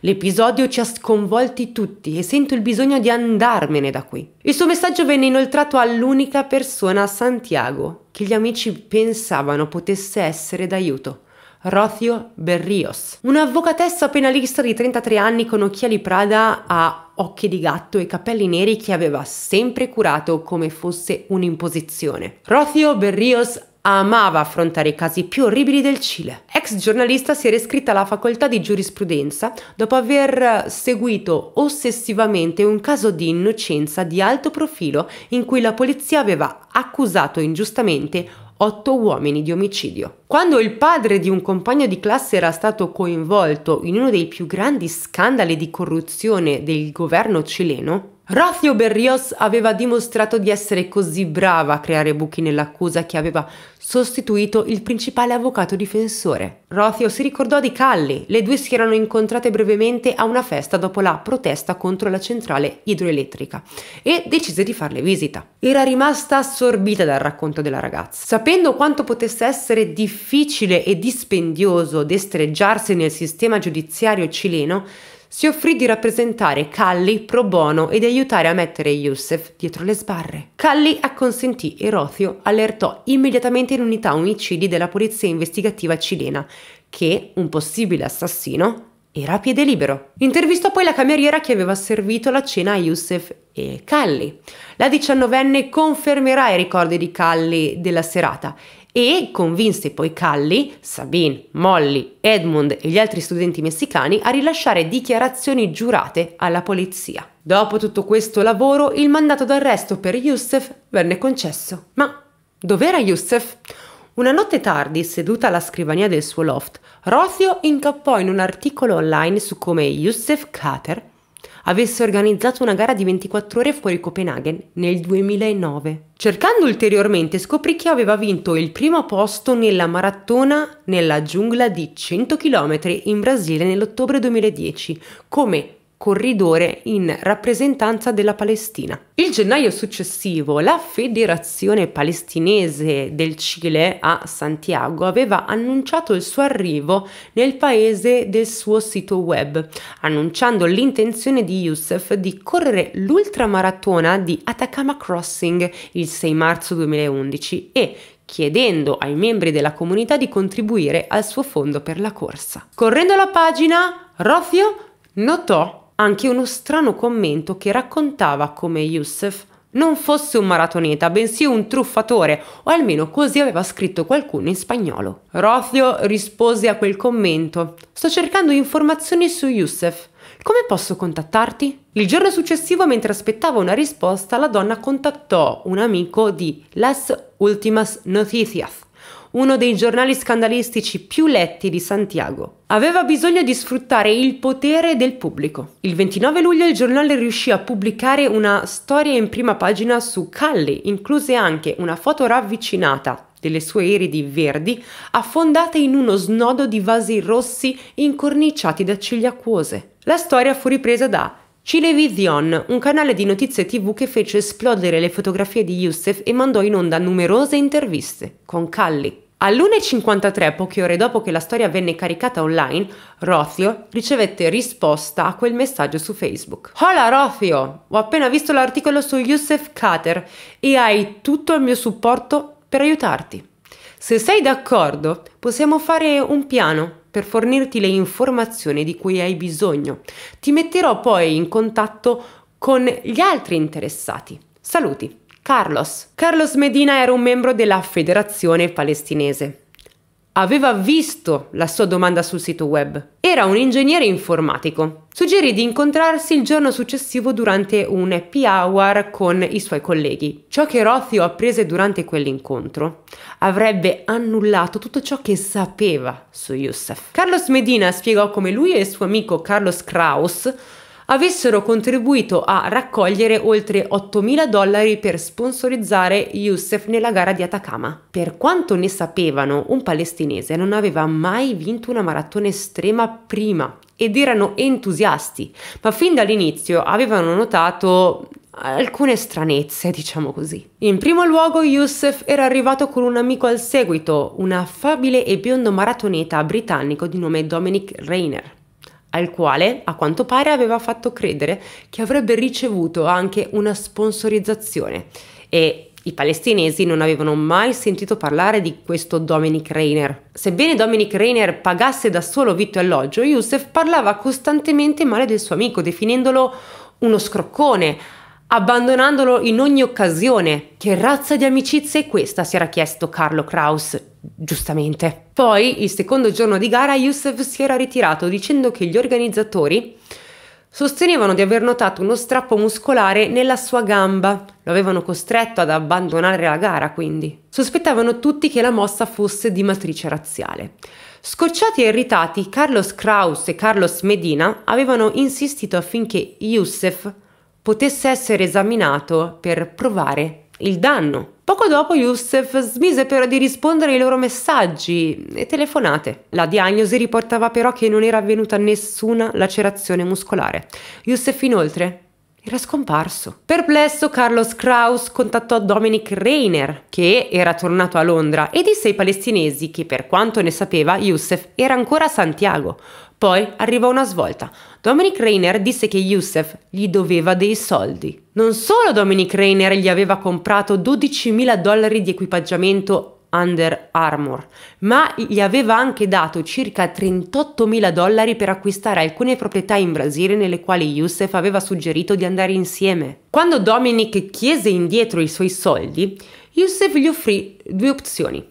L'episodio ci ha sconvolti tutti e sento il bisogno di andarmene da qui. Il suo messaggio venne inoltrato all'unica persona a Santiago che gli amici pensavano potesse essere d'aiuto. Rocio Berrios, un'avvocatessa penalista di 33 anni con occhiali Prada a occhi di gatto e capelli neri che aveva sempre curato come fosse un'imposizione. Rocio Berrios amava affrontare i casi più orribili del Cile. Ex giornalista si era iscritta alla facoltà di giurisprudenza dopo aver seguito ossessivamente un caso di innocenza di alto profilo in cui la polizia aveva accusato ingiustamente otto uomini di omicidio. Quando il padre di un compagno di classe era stato coinvolto in uno dei più grandi scandali di corruzione del governo cileno, Rocio Berrios aveva dimostrato di essere così brava a creare buchi nell'accusa che aveva sostituito il principale avvocato difensore. Rothio si ricordò di Calli, le due si erano incontrate brevemente a una festa dopo la protesta contro la centrale idroelettrica e decise di farle visita. Era rimasta assorbita dal racconto della ragazza. Sapendo quanto potesse essere difficile e dispendioso destreggiarsi nel sistema giudiziario cileno, si offrì di rappresentare Calli pro bono e di aiutare a mettere Youssef dietro le sbarre. Calli acconsentì e Rothio allertò immediatamente l'unità omicidi della polizia investigativa cilena che un possibile assassino era a piede libero. Intervistò poi la cameriera che aveva servito la cena a Youssef e Calli. La diciannovenne confermerà i ricordi di Calli della serata e convinse poi Calli, Sabine, Molly, Edmund e gli altri studenti messicani a rilasciare dichiarazioni giurate alla polizia. Dopo tutto questo lavoro, il mandato d'arresto per Youssef venne concesso. Ma dov'era Youssef? Una notte tardi, seduta alla scrivania del suo loft, Rothio incappò in un articolo online su come Youssef Kater avesse organizzato una gara di 24 ore fuori Copenaghen nel 2009. Cercando ulteriormente scoprì che aveva vinto il primo posto nella maratona nella giungla di 100 km in Brasile nell'ottobre 2010 come corridore in rappresentanza della Palestina. Il gennaio successivo la Federazione Palestinese del Cile a Santiago aveva annunciato il suo arrivo nel paese del suo sito web, annunciando l'intenzione di Youssef di correre l'ultramaratona di Atacama Crossing il 6 marzo 2011 e chiedendo ai membri della comunità di contribuire al suo fondo per la corsa. Correndo la pagina, Rofio notò anche uno strano commento che raccontava come Yusuf non fosse un maratoneta, bensì un truffatore, o almeno così aveva scritto qualcuno in spagnolo. Rothio rispose a quel commento: Sto cercando informazioni su Yusuf. Come posso contattarti? Il giorno successivo, mentre aspettava una risposta, la donna contattò un amico di Las Ultimas Noticias uno dei giornali scandalistici più letti di Santiago. Aveva bisogno di sfruttare il potere del pubblico. Il 29 luglio il giornale riuscì a pubblicare una storia in prima pagina su Calli, incluse anche una foto ravvicinata delle sue iridi verdi affondate in uno snodo di vasi rossi incorniciati da ciglia acquose. La storia fu ripresa da Cilevision, un canale di notizie tv che fece esplodere le fotografie di Youssef e mandò in onda numerose interviste con Calli, All'1.53, poche ore dopo che la storia venne caricata online, Rothio ricevette risposta a quel messaggio su Facebook. Hola Rothio, ho appena visto l'articolo su Youssef Kater e hai tutto il mio supporto per aiutarti. Se sei d'accordo, possiamo fare un piano per fornirti le informazioni di cui hai bisogno. Ti metterò poi in contatto con gli altri interessati. Saluti! Carlos. Carlos Medina era un membro della Federazione Palestinese. Aveva visto la sua domanda sul sito web. Era un ingegnere informatico. Suggerì di incontrarsi il giorno successivo durante un happy hour con i suoi colleghi. Ciò che Rothio apprese durante quell'incontro avrebbe annullato tutto ciò che sapeva su Youssef. Carlos Medina spiegò come lui e il suo amico Carlos Kraus avessero contribuito a raccogliere oltre 8.000 dollari per sponsorizzare Youssef nella gara di Atacama. Per quanto ne sapevano, un palestinese non aveva mai vinto una maratona estrema prima ed erano entusiasti, ma fin dall'inizio avevano notato alcune stranezze, diciamo così. In primo luogo Youssef era arrivato con un amico al seguito, un affabile e biondo maratoneta britannico di nome Dominic Rayner al quale a quanto pare aveva fatto credere che avrebbe ricevuto anche una sponsorizzazione e i palestinesi non avevano mai sentito parlare di questo Dominic Rainer. Sebbene Dominic Rainer pagasse da solo vitto e alloggio, Youssef parlava costantemente male del suo amico, definendolo uno scroccone, abbandonandolo in ogni occasione. Che razza di amicizia è questa? si era chiesto Carlo Kraus, giustamente. Poi, il secondo giorno di gara, Youssef si era ritirato dicendo che gli organizzatori sostenevano di aver notato uno strappo muscolare nella sua gamba. Lo avevano costretto ad abbandonare la gara, quindi. Sospettavano tutti che la mossa fosse di matrice razziale. Scocciati e irritati, Carlos Kraus e Carlos Medina avevano insistito affinché Youssef potesse essere esaminato per provare il danno. Poco dopo Youssef smise però di rispondere ai loro messaggi e telefonate. La diagnosi riportava però che non era avvenuta nessuna lacerazione muscolare. Youssef inoltre era scomparso. Perplesso, Carlos Kraus contattò Dominic Reiner, che era tornato a Londra, e disse ai palestinesi che, per quanto ne sapeva, Youssef era ancora a Santiago. Poi arrivò una svolta. Dominic Reiner disse che Youssef gli doveva dei soldi. Non solo Dominic Reiner gli aveva comprato 12.000 dollari di equipaggiamento Under Armour, ma gli aveva anche dato circa 38 mila dollari per acquistare alcune proprietà in Brasile nelle quali Youssef aveva suggerito di andare insieme. Quando Dominic chiese indietro i suoi soldi, Youssef gli offrì due opzioni.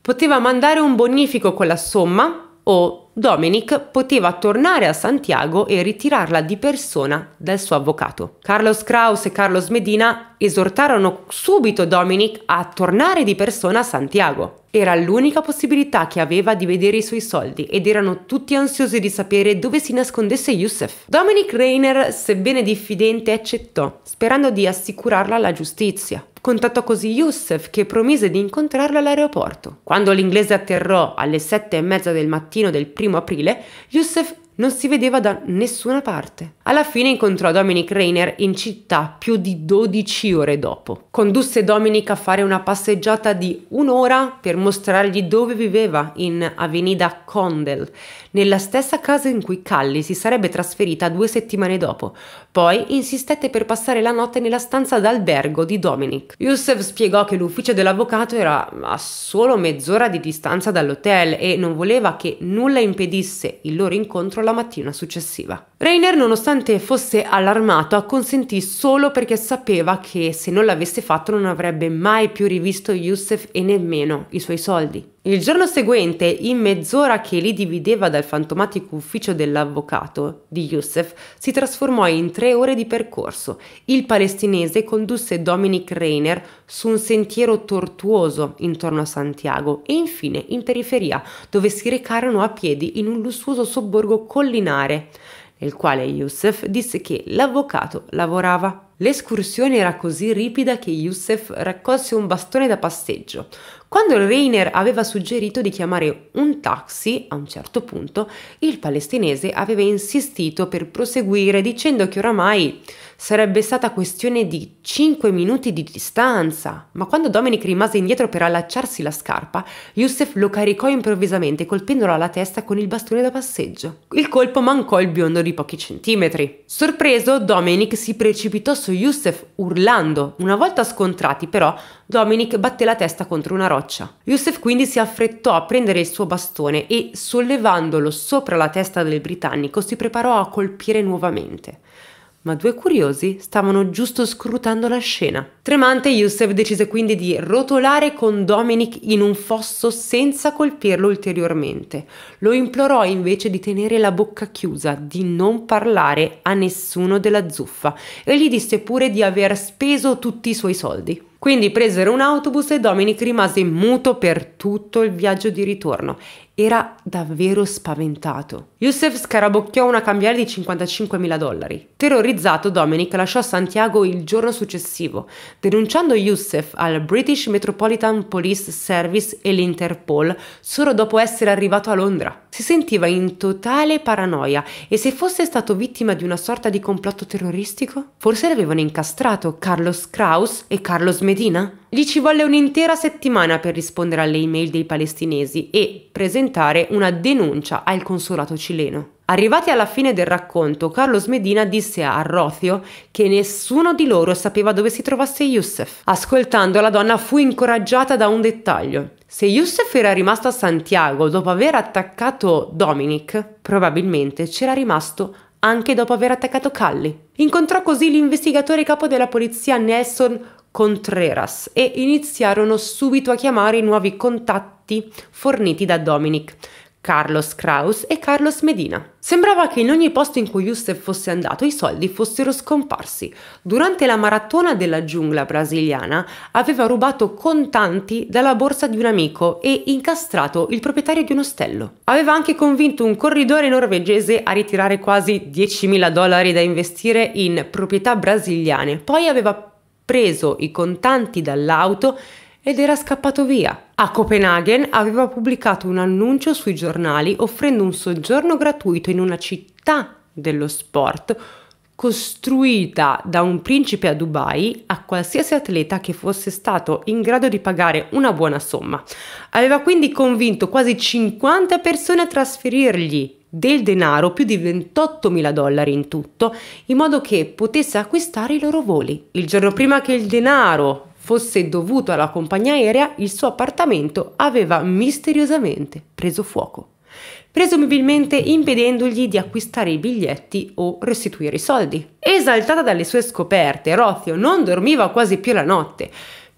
Poteva mandare un bonifico con la somma o Dominic poteva tornare a Santiago e ritirarla di persona dal suo avvocato. Carlos Kraus e Carlos Medina esortarono subito Dominic a tornare di persona a Santiago. Era l'unica possibilità che aveva di vedere i suoi soldi ed erano tutti ansiosi di sapere dove si nascondesse Youssef. Dominic Reiner, sebbene diffidente, accettò, sperando di assicurarla alla giustizia contattò così Youssef che promise di incontrarlo all'aeroporto. Quando l'inglese atterrò alle sette e mezza del mattino del primo aprile, Youssef non si vedeva da nessuna parte. Alla fine incontrò Dominic Rainer in città più di 12 ore dopo. Condusse Dominic a fare una passeggiata di un'ora per mostrargli dove viveva, in Avenida Condell, nella stessa casa in cui Calli si sarebbe trasferita due settimane dopo. Poi insistette per passare la notte nella stanza d'albergo di Dominic. Youssef spiegò che l'ufficio dell'avvocato era a solo mezz'ora di distanza dall'hotel e non voleva che nulla impedisse il loro incontro la mattina successiva. Rainer, nonostante fosse allarmato, acconsentì solo perché sapeva che se non l'avesse fatto non avrebbe mai più rivisto Youssef e nemmeno i suoi soldi. Il giorno seguente, in mezz'ora che li divideva dal fantomatico ufficio dell'avvocato di Youssef, si trasformò in tre ore di percorso. Il palestinese condusse Dominic Rainer su un sentiero tortuoso intorno a Santiago e infine in periferia, dove si recarono a piedi in un lussuoso sobborgo collinare il quale Youssef disse che l'avvocato lavorava. L'escursione era così ripida che Youssef raccolse un bastone da passeggio. Quando Reiner aveva suggerito di chiamare un taxi, a un certo punto, il palestinese aveva insistito per proseguire dicendo che oramai Sarebbe stata questione di 5 minuti di distanza, ma quando Dominic rimase indietro per allacciarsi la scarpa, Youssef lo caricò improvvisamente colpendolo alla testa con il bastone da passeggio. Il colpo mancò il biondo di pochi centimetri. Sorpreso, Dominic si precipitò su Youssef urlando. Una volta scontrati però, Dominic batté la testa contro una roccia. Youssef quindi si affrettò a prendere il suo bastone e, sollevandolo sopra la testa del britannico, si preparò a colpire nuovamente ma due curiosi stavano giusto scrutando la scena. Tremante, Yusef decise quindi di rotolare con Dominic in un fosso senza colpirlo ulteriormente. Lo implorò invece di tenere la bocca chiusa, di non parlare a nessuno della zuffa e gli disse pure di aver speso tutti i suoi soldi. Quindi presero un autobus e Dominic rimase muto per tutto il viaggio di ritorno. Era davvero spaventato. Youssef scarabocchiò una cambiale di 55.000 dollari. Terrorizzato, Dominic lasciò Santiago il giorno successivo, denunciando Youssef al British Metropolitan Police Service e l'Interpol solo dopo essere arrivato a Londra. Si sentiva in totale paranoia e se fosse stato vittima di una sorta di complotto terroristico? Forse l'avevano incastrato Carlos Kraus e Carlos Medina Medina? Gli ci volle un'intera settimana per rispondere alle email dei palestinesi e presentare una denuncia al consolato cileno. Arrivati alla fine del racconto, Carlos Medina disse a Rothio che nessuno di loro sapeva dove si trovasse Youssef. Ascoltando la donna fu incoraggiata da un dettaglio. Se Youssef era rimasto a Santiago dopo aver attaccato Dominic, probabilmente c'era rimasto anche dopo aver attaccato Calli. Incontrò così l'investigatore capo della polizia Nelson Contreras e iniziarono subito a chiamare i nuovi contatti forniti da Dominic, Carlos Kraus e Carlos Medina. Sembrava che in ogni posto in cui Youssef fosse andato i soldi fossero scomparsi. Durante la maratona della giungla brasiliana aveva rubato contanti dalla borsa di un amico e incastrato il proprietario di un ostello. Aveva anche convinto un corridore norvegese a ritirare quasi 10.000 dollari da investire in proprietà brasiliane. Poi aveva preso i contanti dall'auto ed era scappato via. A Copenaghen aveva pubblicato un annuncio sui giornali offrendo un soggiorno gratuito in una città dello sport costruita da un principe a Dubai a qualsiasi atleta che fosse stato in grado di pagare una buona somma. Aveva quindi convinto quasi 50 persone a trasferirgli del denaro, più di 28 mila dollari in tutto, in modo che potesse acquistare i loro voli. Il giorno prima che il denaro fosse dovuto alla compagnia aerea, il suo appartamento aveva misteriosamente preso fuoco, presumibilmente impedendogli di acquistare i biglietti o restituire i soldi. Esaltata dalle sue scoperte, Rozio non dormiva quasi più la notte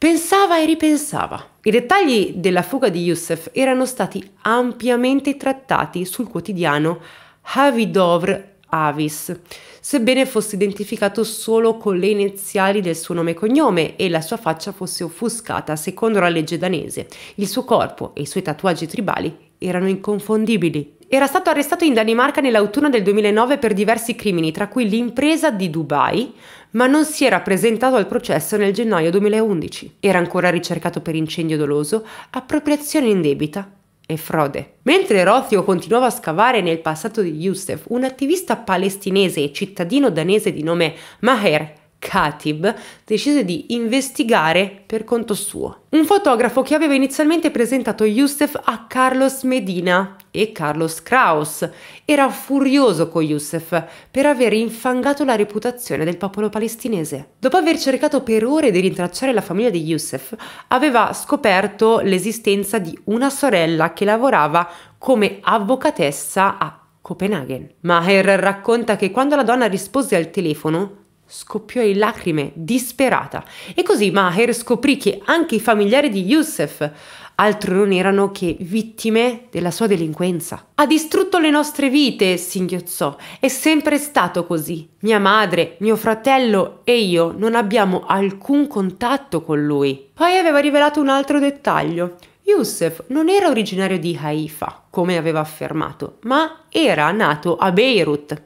Pensava e ripensava. I dettagli della fuga di Youssef erano stati ampiamente trattati sul quotidiano Havidovr Avis, sebbene fosse identificato solo con le iniziali del suo nome e cognome e la sua faccia fosse offuscata secondo la legge danese. Il suo corpo e i suoi tatuaggi tribali erano inconfondibili. Era stato arrestato in Danimarca nell'autunno del 2009 per diversi crimini, tra cui l'impresa di Dubai, ma non si era presentato al processo nel gennaio 2011. Era ancora ricercato per incendio doloso, appropriazione indebita e frode. Mentre Rothio continuava a scavare nel passato di Youssef, un attivista palestinese e cittadino danese di nome Maher Khatib decise di investigare per conto suo. Un fotografo che aveva inizialmente presentato Youssef a Carlos Medina e Carlos Kraus era furioso con Youssef per aver infangato la reputazione del popolo palestinese. Dopo aver cercato per ore di rintracciare la famiglia di Youssef, aveva scoperto l'esistenza di una sorella che lavorava come avvocatessa a Copenaghen. Maher racconta che quando la donna rispose al telefono, scoppiò in lacrime, disperata. E così Maher scoprì che anche i familiari di Yusuf altro non erano che vittime della sua delinquenza. Ha distrutto le nostre vite, singhiozzò. È sempre stato così. Mia madre, mio fratello e io non abbiamo alcun contatto con lui. Poi aveva rivelato un altro dettaglio. Yusuf non era originario di Haifa, come aveva affermato, ma era nato a Beirut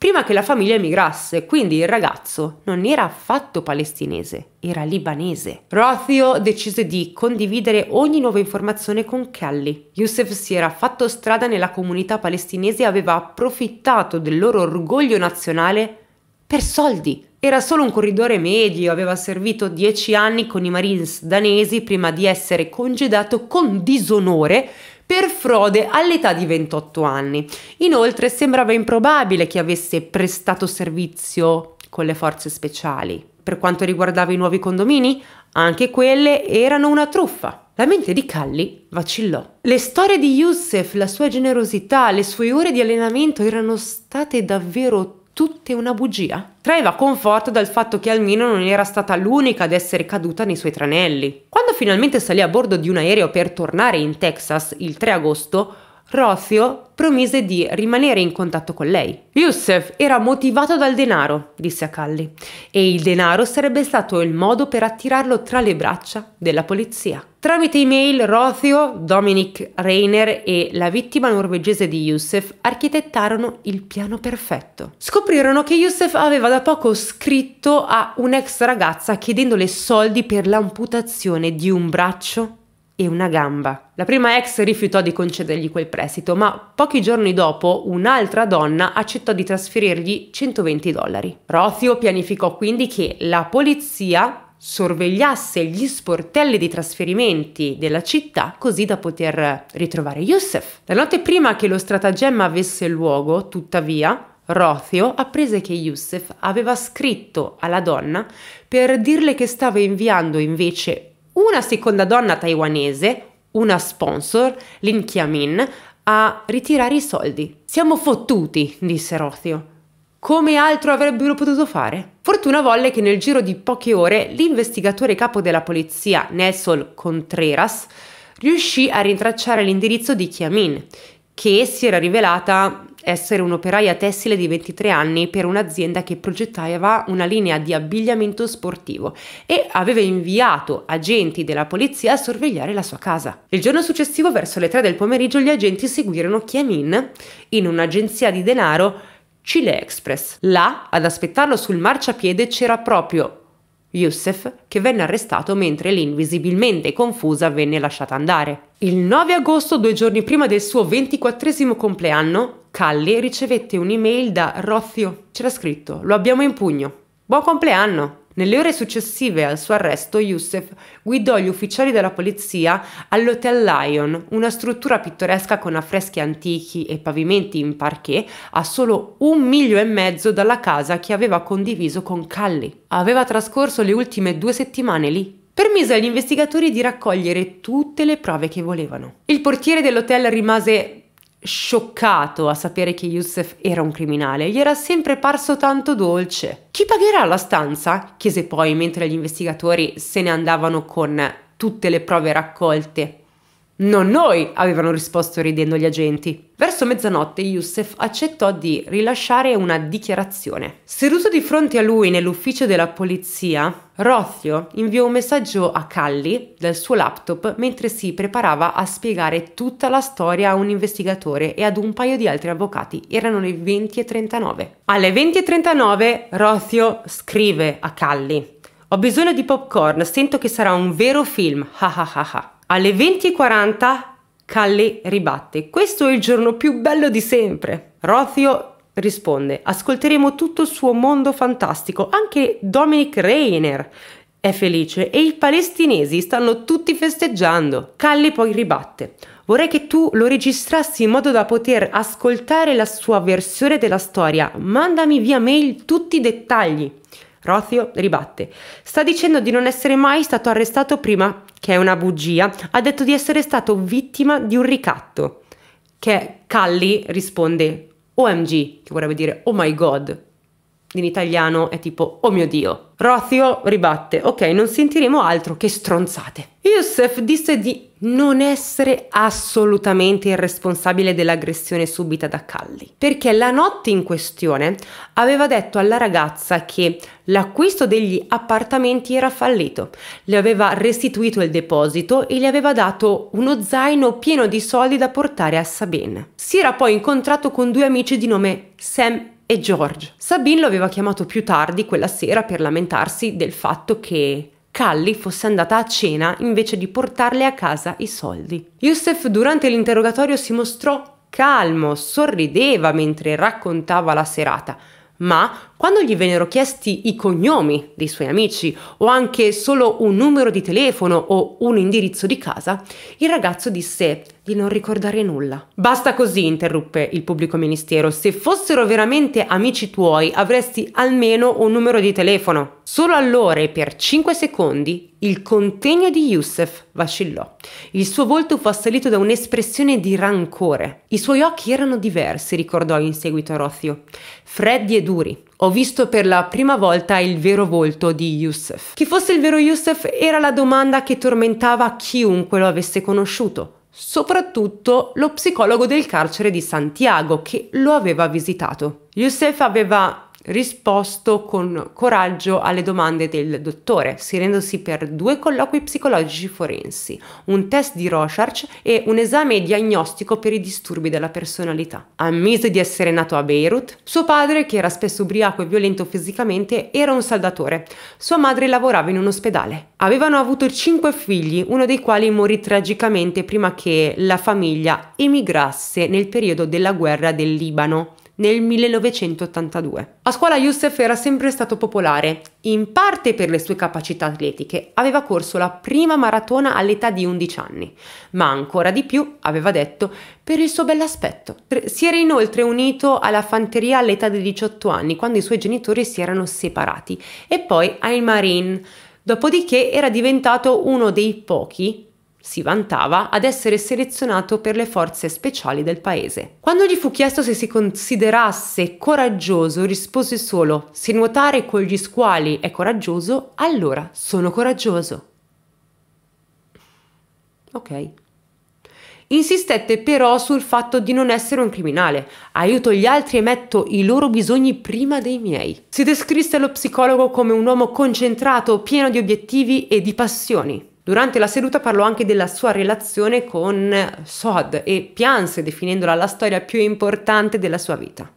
prima che la famiglia emigrasse, quindi il ragazzo non era affatto palestinese, era libanese. Rothio decise di condividere ogni nuova informazione con Kelly. Youssef si era fatto strada nella comunità palestinese e aveva approfittato del loro orgoglio nazionale per soldi. Era solo un corridore medio, aveva servito dieci anni con i Marines danesi prima di essere congedato con disonore per frode all'età di 28 anni. Inoltre sembrava improbabile che avesse prestato servizio con le forze speciali. Per quanto riguardava i nuovi condomini, anche quelle erano una truffa. La mente di Calli vacillò. Le storie di Youssef, la sua generosità, le sue ore di allenamento erano state davvero Tutte una bugia. Traeva conforto dal fatto che almeno non era stata l'unica ad essere caduta nei suoi tranelli. Quando finalmente salì a bordo di un aereo per tornare in Texas il 3 agosto, Rothio promise di rimanere in contatto con lei. Youssef era motivato dal denaro, disse a Calli, e il denaro sarebbe stato il modo per attirarlo tra le braccia della polizia. Tramite email Rothio, Dominic Reiner e la vittima norvegese di Youssef architettarono il piano perfetto. Scoprirono che Youssef aveva da poco scritto a un'ex ragazza chiedendole soldi per l'amputazione di un braccio e una gamba. La prima ex rifiutò di concedergli quel prestito, ma pochi giorni dopo un'altra donna accettò di trasferirgli 120 dollari. Rothio pianificò quindi che la polizia sorvegliasse gli sportelli di trasferimenti della città così da poter ritrovare Yusuf. La notte prima che lo stratagemma avesse luogo, tuttavia, Rothio apprese che Yusuf aveva scritto alla donna per dirle che stava inviando invece una seconda donna taiwanese, una sponsor, Lin Kiamin, a ritirare i soldi. Siamo fottuti, disse Rothio. Come altro avrebbero potuto fare? Fortuna volle che nel giro di poche ore l'investigatore capo della polizia Nelson Contreras riuscì a rintracciare l'indirizzo di Chiamin, che si era rivelata essere un'operaia tessile di 23 anni per un'azienda che progettava una linea di abbigliamento sportivo e aveva inviato agenti della polizia a sorvegliare la sua casa. Il giorno successivo, verso le 3 del pomeriggio, gli agenti seguirono Chiamin in un'agenzia di denaro Chile Express. Là, ad aspettarlo sul marciapiede, c'era proprio Youssef, che venne arrestato mentre l'invisibilmente confusa venne lasciata andare. Il 9 agosto, due giorni prima del suo ventiquattresimo compleanno, Callie ricevette un'email da Rozio. C'era scritto: Lo abbiamo in pugno. Buon compleanno! Nelle ore successive al suo arresto, Youssef guidò gli ufficiali della polizia all'Hotel Lion, una struttura pittoresca con affreschi antichi e pavimenti in parquet a solo un miglio e mezzo dalla casa che aveva condiviso con Cully. Aveva trascorso le ultime due settimane lì permise agli investigatori di raccogliere tutte le prove che volevano. Il portiere dell'hotel rimase scioccato a sapere che Youssef era un criminale, gli era sempre parso tanto dolce. Chi pagherà la stanza? chiese poi mentre gli investigatori se ne andavano con tutte le prove raccolte. Non noi, avevano risposto ridendo gli agenti. Verso mezzanotte Youssef accettò di rilasciare una dichiarazione. Seduto di fronte a lui nell'ufficio della polizia, Rothio inviò un messaggio a Calli dal suo laptop mentre si preparava a spiegare tutta la storia a un investigatore e ad un paio di altri avvocati. Erano le 20.39. Alle 20.39 Rothio scrive a Calli: Ho bisogno di popcorn, sento che sarà un vero film. Ha ha ha ha alle 20.40 Calli ribatte. Questo è il giorno più bello di sempre. Rozio risponde. Ascolteremo tutto il suo mondo fantastico. Anche Dominic Reiner è felice e i palestinesi stanno tutti festeggiando. Calli poi ribatte. Vorrei che tu lo registrassi in modo da poter ascoltare la sua versione della storia. Mandami via mail tutti i dettagli. Rozio ribatte. Sta dicendo di non essere mai stato arrestato prima, che è una bugia. Ha detto di essere stato vittima di un ricatto. Che Calli risponde OMG, che vorrebbe dire Oh my god. In italiano è tipo Oh mio Dio. Rothio ribatte, ok, non sentiremo altro che stronzate. Youssef disse di non essere assolutamente il responsabile dell'aggressione subita da Calli, perché la notte in questione aveva detto alla ragazza che l'acquisto degli appartamenti era fallito, le aveva restituito il deposito e le aveva dato uno zaino pieno di soldi da portare a Sabine. Si era poi incontrato con due amici di nome Sam e George. Sabine lo aveva chiamato più tardi quella sera per lamentarsi del fatto che Callie fosse andata a cena invece di portarle a casa i soldi. Youssef durante l'interrogatorio si mostrò calmo, sorrideva mentre raccontava la serata, ma quando gli vennero chiesti i cognomi dei suoi amici o anche solo un numero di telefono o un indirizzo di casa, il ragazzo disse di non ricordare nulla. Basta così, interruppe il pubblico ministero. Se fossero veramente amici tuoi, avresti almeno un numero di telefono. Solo allora e per 5 secondi il contegno di Yusuf vacillò. Il suo volto fu assalito da un'espressione di rancore. I suoi occhi erano diversi, ricordò in seguito Rozio, freddi e duri. Ho visto per la prima volta il vero volto di Yusuf. Chi fosse il vero Yusuf era la domanda che tormentava chiunque lo avesse conosciuto soprattutto lo psicologo del carcere di Santiago che lo aveva visitato. Youssef aveva risposto con coraggio alle domande del dottore, siedendosi per due colloqui psicologici forensi, un test di Rorschach e un esame diagnostico per i disturbi della personalità. Ammise di essere nato a Beirut, suo padre, che era spesso ubriaco e violento fisicamente, era un saldatore, sua madre lavorava in un ospedale. Avevano avuto cinque figli, uno dei quali morì tragicamente prima che la famiglia emigrasse nel periodo della guerra del Libano nel 1982. A scuola Youssef era sempre stato popolare, in parte per le sue capacità atletiche, aveva corso la prima maratona all'età di 11 anni, ma ancora di più, aveva detto, per il suo bell'aspetto. Si era inoltre unito alla fanteria all'età di 18 anni, quando i suoi genitori si erano separati, e poi ai Marine. Dopodiché era diventato uno dei pochi si vantava ad essere selezionato per le forze speciali del paese. Quando gli fu chiesto se si considerasse coraggioso, rispose solo: Se nuotare con gli squali è coraggioso, allora sono coraggioso. Ok. Insistette però sul fatto di non essere un criminale. Aiuto gli altri e metto i loro bisogni prima dei miei. Si descrisse allo psicologo come un uomo concentrato, pieno di obiettivi e di passioni. Durante la seduta parlò anche della sua relazione con Sod e pianse definendola la storia più importante della sua vita.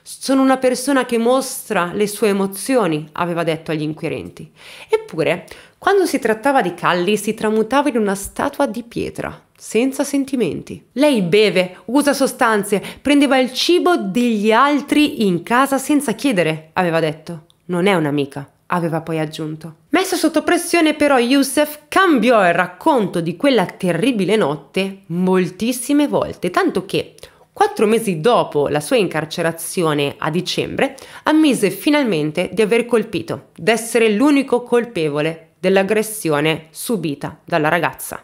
Sono una persona che mostra le sue emozioni, aveva detto agli inquirenti. Eppure, quando si trattava di Calli, si tramutava in una statua di pietra, senza sentimenti. Lei beve, usa sostanze, prendeva il cibo degli altri in casa senza chiedere, aveva detto. Non è un'amica aveva poi aggiunto. Messo sotto pressione però Youssef cambiò il racconto di quella terribile notte moltissime volte, tanto che quattro mesi dopo la sua incarcerazione a dicembre ammise finalmente di aver colpito, d'essere l'unico colpevole dell'aggressione subita dalla ragazza.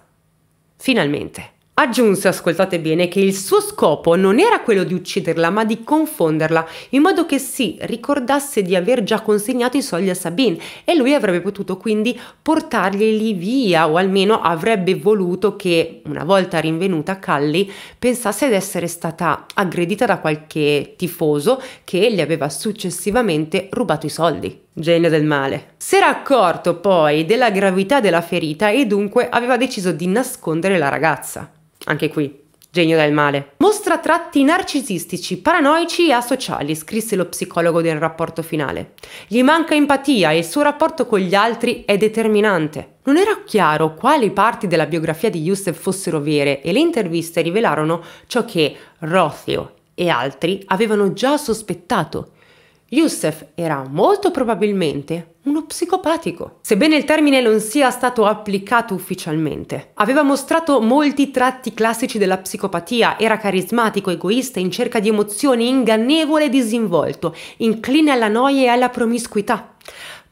Finalmente. Aggiunse, ascoltate bene, che il suo scopo non era quello di ucciderla, ma di confonderla, in modo che si ricordasse di aver già consegnato i soldi a Sabine e lui avrebbe potuto quindi portarglieli via, o almeno avrebbe voluto che, una volta rinvenuta, Callie pensasse ad essere stata aggredita da qualche tifoso che gli aveva successivamente rubato i soldi genio del male. Si era accorto poi della gravità della ferita e dunque aveva deciso di nascondere la ragazza. Anche qui, genio del male. Mostra tratti narcisistici, paranoici e asociali, scrisse lo psicologo del rapporto finale. Gli manca empatia e il suo rapporto con gli altri è determinante. Non era chiaro quali parti della biografia di Youssef fossero vere e le interviste rivelarono ciò che Rothio e altri avevano già sospettato, Youssef era molto probabilmente uno psicopatico. Sebbene il termine non sia stato applicato ufficialmente, aveva mostrato molti tratti classici della psicopatia, era carismatico, egoista, in cerca di emozioni, ingannevole e disinvolto, incline alla noia e alla promiscuità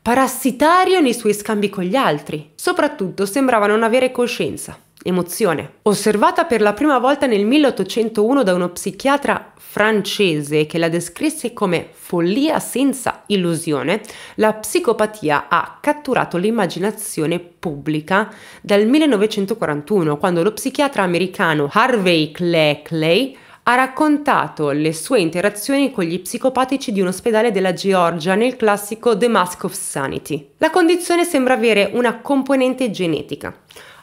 parassitario nei suoi scambi con gli altri. Soprattutto sembrava non avere coscienza emozione. Osservata per la prima volta nel 1801 da uno psichiatra francese che la descrisse come follia senza illusione, la psicopatia ha catturato l'immaginazione pubblica dal 1941, quando lo psichiatra americano Harvey Cleckley ha raccontato le sue interazioni con gli psicopatici di un ospedale della Georgia nel classico The Mask of Sanity. La condizione sembra avere una componente genetica.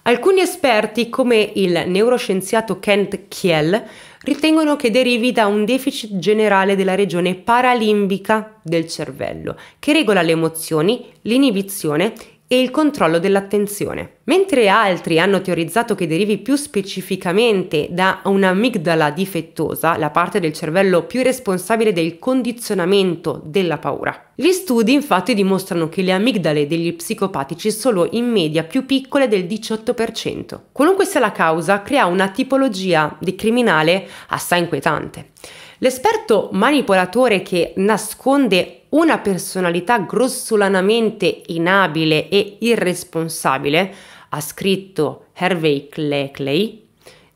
Alcuni esperti, come il neuroscienziato Kent Kiel, ritengono che derivi da un deficit generale della regione paralimbica del cervello, che regola le emozioni, l'inibizione e il controllo dell'attenzione. Mentre altri hanno teorizzato che derivi più specificamente da un'amigdala difettosa, la parte del cervello più responsabile del condizionamento della paura. Gli studi infatti dimostrano che le amigdale degli psicopatici sono in media più piccole del 18%. Qualunque sia la causa, crea una tipologia di criminale assai inquietante. L'esperto manipolatore che nasconde una personalità grossolanamente inabile e irresponsabile, ha scritto Hervey Clay,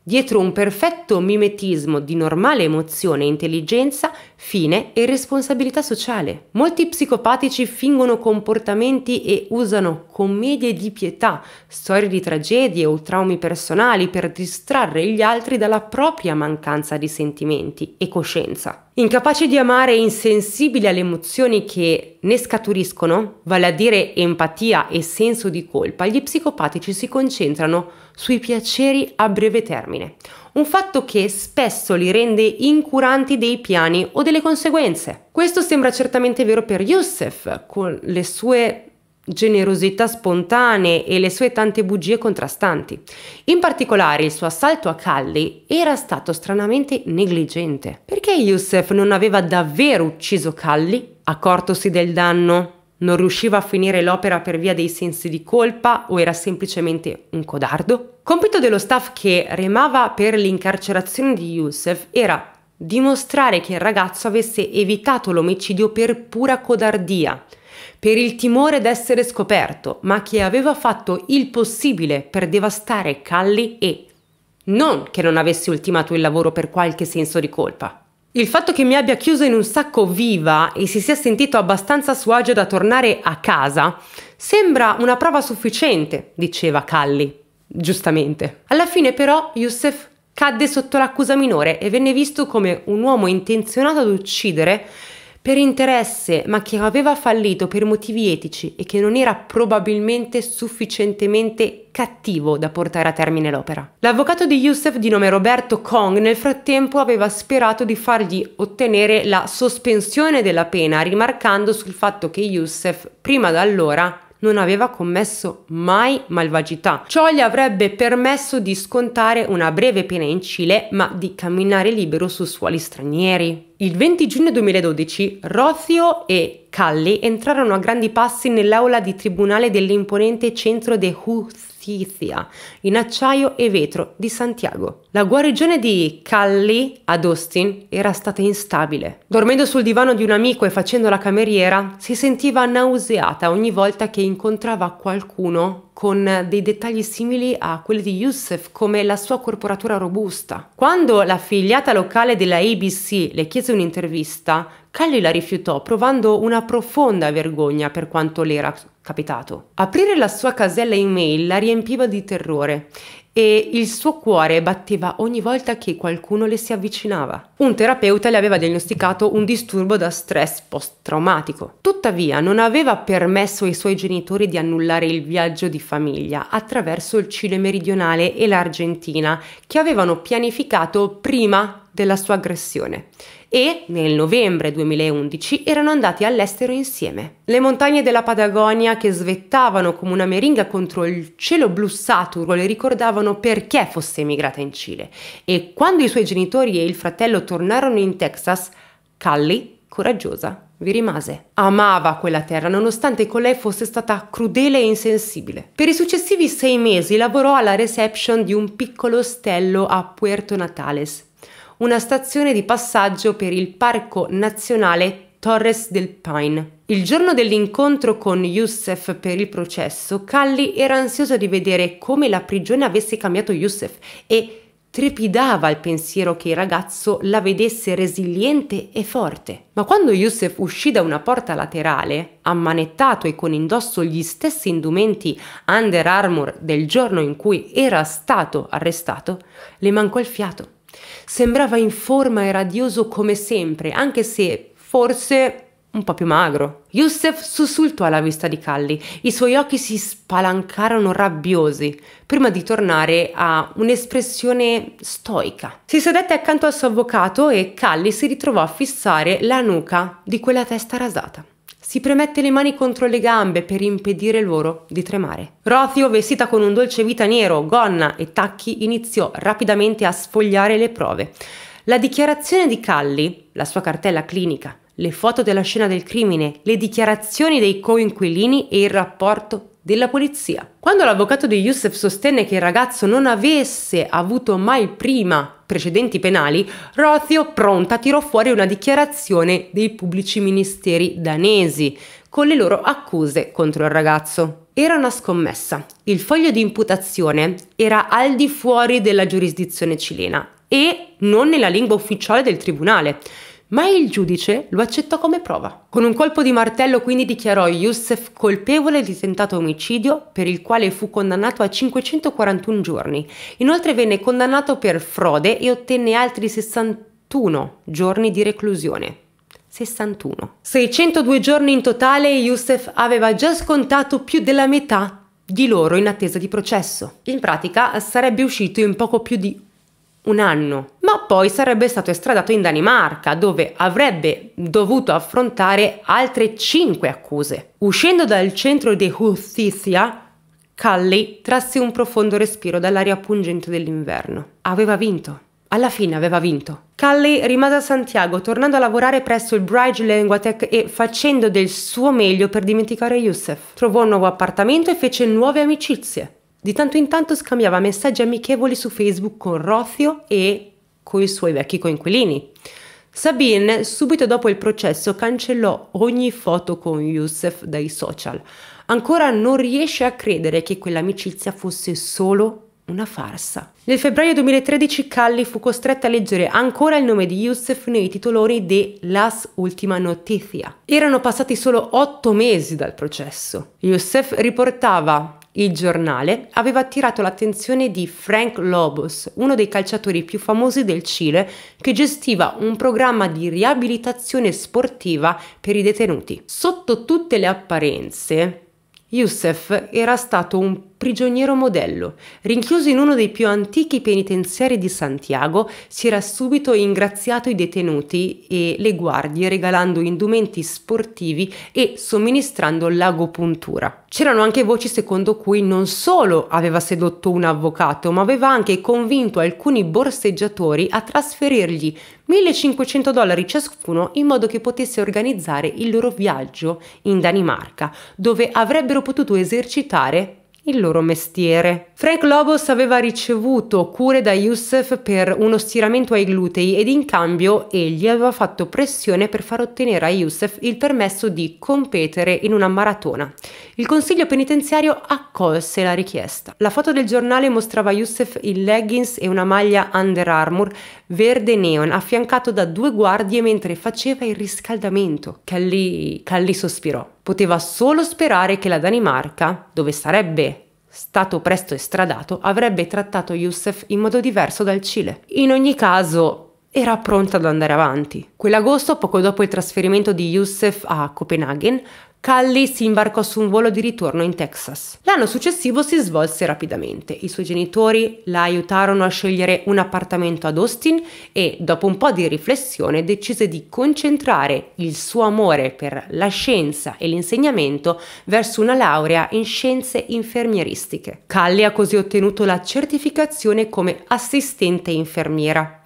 dietro un perfetto mimetismo di normale emozione e intelligenza, fine e responsabilità sociale. Molti psicopatici fingono comportamenti e usano commedie di pietà, storie di tragedie o traumi personali per distrarre gli altri dalla propria mancanza di sentimenti e coscienza. Incapaci di amare e insensibili alle emozioni che ne scaturiscono, vale a dire empatia e senso di colpa, gli psicopatici si concentrano sui piaceri a breve termine, un fatto che spesso li rende incuranti dei piani o delle conseguenze. Questo sembra certamente vero per Youssef, con le sue generosità spontanee e le sue tante bugie contrastanti. In particolare il suo assalto a Calli era stato stranamente negligente. Perché Youssef non aveva davvero ucciso Calli, accortosi del danno? Non riusciva a finire l'opera per via dei sensi di colpa o era semplicemente un codardo? Compito dello staff che remava per l'incarcerazione di Youssef era dimostrare che il ragazzo avesse evitato l'omicidio per pura codardia, per il timore d'essere scoperto, ma che aveva fatto il possibile per devastare Calli e non che non avesse ultimato il lavoro per qualche senso di colpa. Il fatto che mi abbia chiuso in un sacco viva e si sia sentito abbastanza a suo agio da tornare a casa sembra una prova sufficiente, diceva Calli. Giustamente. Alla fine però Youssef cadde sotto l'accusa minore e venne visto come un uomo intenzionato ad uccidere per interesse, ma che aveva fallito per motivi etici e che non era probabilmente sufficientemente cattivo da portare a termine l'opera. L'avvocato di Youssef di nome Roberto Kong nel frattempo aveva sperato di fargli ottenere la sospensione della pena, rimarcando sul fatto che Youssef prima da allora non aveva commesso mai malvagità. Ciò gli avrebbe permesso di scontare una breve pena in Cile, ma di camminare libero su suoli stranieri. Il 20 giugno 2012 Rozio e Calli entrarono a grandi passi nell'aula di tribunale dell'imponente centro de Justicia in acciaio e vetro di Santiago. La guarigione di Calli ad Austin era stata instabile. Dormendo sul divano di un amico e facendo la cameriera, si sentiva nauseata ogni volta che incontrava qualcuno con dei dettagli simili a quelli di Youssef, come la sua corporatura robusta. Quando la figliata locale della ABC le chiese un'intervista, Kelly la rifiutò provando una profonda vergogna per quanto le era capitato. Aprire la sua casella email la riempiva di terrore e il suo cuore batteva ogni volta che qualcuno le si avvicinava. Un terapeuta le aveva diagnosticato un disturbo da stress post-traumatico. Tuttavia non aveva permesso ai suoi genitori di annullare il viaggio di famiglia attraverso il Cile meridionale e l'Argentina che avevano pianificato prima della sua aggressione e nel novembre 2011 erano andati all'estero insieme. Le montagne della Patagonia che svettavano come una meringa contro il cielo blu saturo le ricordavano perché fosse emigrata in Cile e quando i suoi genitori e il fratello tornarono in Texas, Callie, coraggiosa, vi rimase. Amava quella terra nonostante con lei fosse stata crudele e insensibile. Per i successivi sei mesi lavorò alla reception di un piccolo ostello a Puerto Natales, una stazione di passaggio per il Parco Nazionale Torres del Pine. Il giorno dell'incontro con Youssef per il processo, Calli era ansioso di vedere come la prigione avesse cambiato Youssef e trepidava al pensiero che il ragazzo la vedesse resiliente e forte. Ma quando Youssef uscì da una porta laterale, ammanettato e con indosso gli stessi indumenti Under Armour del giorno in cui era stato arrestato, le mancò il fiato. Sembrava in forma e radioso come sempre, anche se forse un po' più magro. Youssef sussultò alla vista di Kalli, I suoi occhi si spalancarono rabbiosi, prima di tornare a un'espressione stoica. Si sedette accanto al suo avvocato e Kalli si ritrovò a fissare la nuca di quella testa rasata si premette le mani contro le gambe per impedire loro di tremare. Rothio, vestita con un dolce vita nero, gonna e tacchi, iniziò rapidamente a sfogliare le prove. La dichiarazione di Calli, la sua cartella clinica, le foto della scena del crimine, le dichiarazioni dei coinquilini e il rapporto della polizia. Quando l'avvocato di Youssef sostenne che il ragazzo non avesse avuto mai prima precedenti penali, Rothio pronta tirò fuori una dichiarazione dei pubblici ministeri danesi con le loro accuse contro il ragazzo. Era una scommessa. Il foglio di imputazione era al di fuori della giurisdizione cilena e non nella lingua ufficiale del tribunale ma il giudice lo accettò come prova. Con un colpo di martello quindi dichiarò Youssef colpevole di tentato omicidio per il quale fu condannato a 541 giorni. Inoltre venne condannato per frode e ottenne altri 61 giorni di reclusione. 61. 602 giorni in totale e Youssef aveva già scontato più della metà di loro in attesa di processo. In pratica sarebbe uscito in poco più di un anno, ma poi sarebbe stato estradato in Danimarca, dove avrebbe dovuto affrontare altre 5 accuse. Uscendo dal centro di giustizia, Cully trasse un profondo respiro dall'aria pungente dell'inverno. Aveva vinto. Alla fine aveva vinto. Cully rimase a Santiago, tornando a lavorare presso il Bridge Lenguatech e facendo del suo meglio per dimenticare Youssef. Trovò un nuovo appartamento e fece nuove amicizie. Di tanto in tanto scambiava messaggi amichevoli su Facebook con Rozio e con i suoi vecchi coinquilini. Sabine, subito dopo il processo, cancellò ogni foto con Youssef dai social. Ancora non riesce a credere che quell'amicizia fosse solo una farsa. Nel febbraio 2013 Calli fu costretta a leggere ancora il nome di Youssef nei titoloni de Las Ultima Notizia. Erano passati solo otto mesi dal processo. Youssef riportava il giornale aveva attirato l'attenzione di Frank Lobos, uno dei calciatori più famosi del Cile, che gestiva un programma di riabilitazione sportiva per i detenuti. Sotto tutte le apparenze, Youssef era stato un prigioniero modello. Rinchiuso in uno dei più antichi penitenziari di Santiago, si era subito ingraziato i detenuti e le guardie regalando indumenti sportivi e somministrando l'agopuntura. C'erano anche voci secondo cui non solo aveva sedotto un avvocato, ma aveva anche convinto alcuni borseggiatori a trasferirgli 1500 dollari ciascuno in modo che potesse organizzare il loro viaggio in Danimarca, dove avrebbero potuto esercitare il loro mestiere. Frank Lobos aveva ricevuto cure da Youssef per uno stiramento ai glutei ed in cambio egli aveva fatto pressione per far ottenere a Youssef il permesso di competere in una maratona. Il consiglio penitenziario accolse la richiesta. La foto del giornale mostrava Youssef in leggings e una maglia Under Armour verde neon affiancato da due guardie mentre faceva il riscaldamento. Callie, Callie sospirò. Poteva solo sperare che la Danimarca, dove sarebbe stato presto estradato, avrebbe trattato Youssef in modo diverso dal Cile. In ogni caso, era pronta ad andare avanti. Quell'agosto, poco dopo il trasferimento di Youssef a Copenaghen, Cully si imbarcò su un volo di ritorno in Texas. L'anno successivo si svolse rapidamente. I suoi genitori la aiutarono a scegliere un appartamento ad Austin e, dopo un po' di riflessione, decise di concentrare il suo amore per la scienza e l'insegnamento verso una laurea in scienze infermieristiche. Cully ha così ottenuto la certificazione come assistente infermiera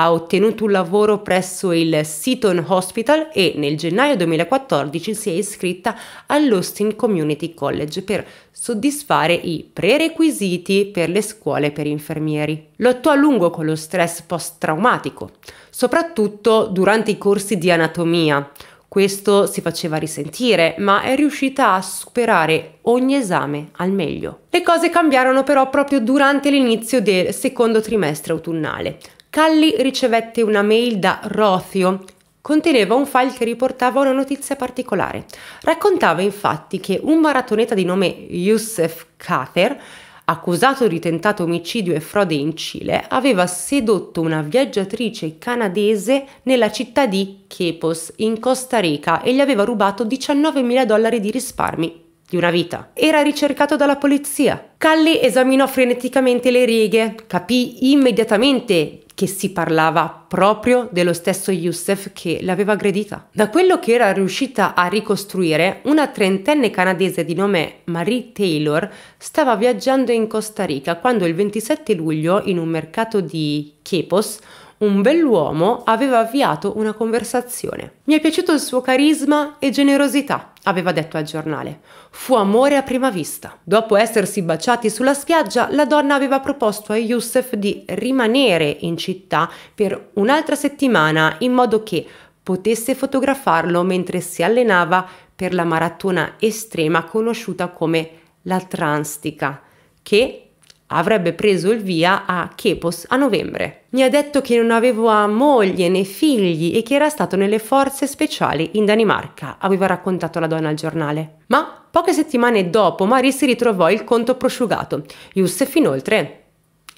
ha ottenuto un lavoro presso il Seton Hospital e nel gennaio 2014 si è iscritta all'Austin Community College per soddisfare i prerequisiti per le scuole per infermieri. Lottò a lungo con lo stress post-traumatico, soprattutto durante i corsi di anatomia. Questo si faceva risentire, ma è riuscita a superare ogni esame al meglio. Le cose cambiarono però proprio durante l'inizio del secondo trimestre autunnale. Calli ricevette una mail da Rothio. Conteneva un file che riportava una notizia particolare. Raccontava infatti che un maratoneta di nome Youssef Kater accusato di tentato omicidio e frode in Cile, aveva sedotto una viaggiatrice canadese nella città di Quepos, in Costa Rica, e gli aveva rubato 19.000 dollari di risparmi di una vita. Era ricercato dalla polizia. Calli esaminò freneticamente le righe, capì immediatamente che si parlava proprio dello stesso Youssef che l'aveva aggredita. Da quello che era riuscita a ricostruire, una trentenne canadese di nome Marie Taylor stava viaggiando in Costa Rica quando il 27 luglio, in un mercato di Quepos, un bell'uomo, aveva avviato una conversazione. Mi è piaciuto il suo carisma e generosità, aveva detto al giornale. Fu amore a prima vista. Dopo essersi baciati sulla spiaggia, la donna aveva proposto a Youssef di rimanere in città per un'altra settimana in modo che potesse fotografarlo mentre si allenava per la maratona estrema conosciuta come la Transtica, che avrebbe preso il via a Chepos a novembre. Mi ha detto che non aveva moglie né figli e che era stato nelle forze speciali in Danimarca, aveva raccontato la donna al giornale. Ma poche settimane dopo Marie si ritrovò il conto prosciugato. Youssef inoltre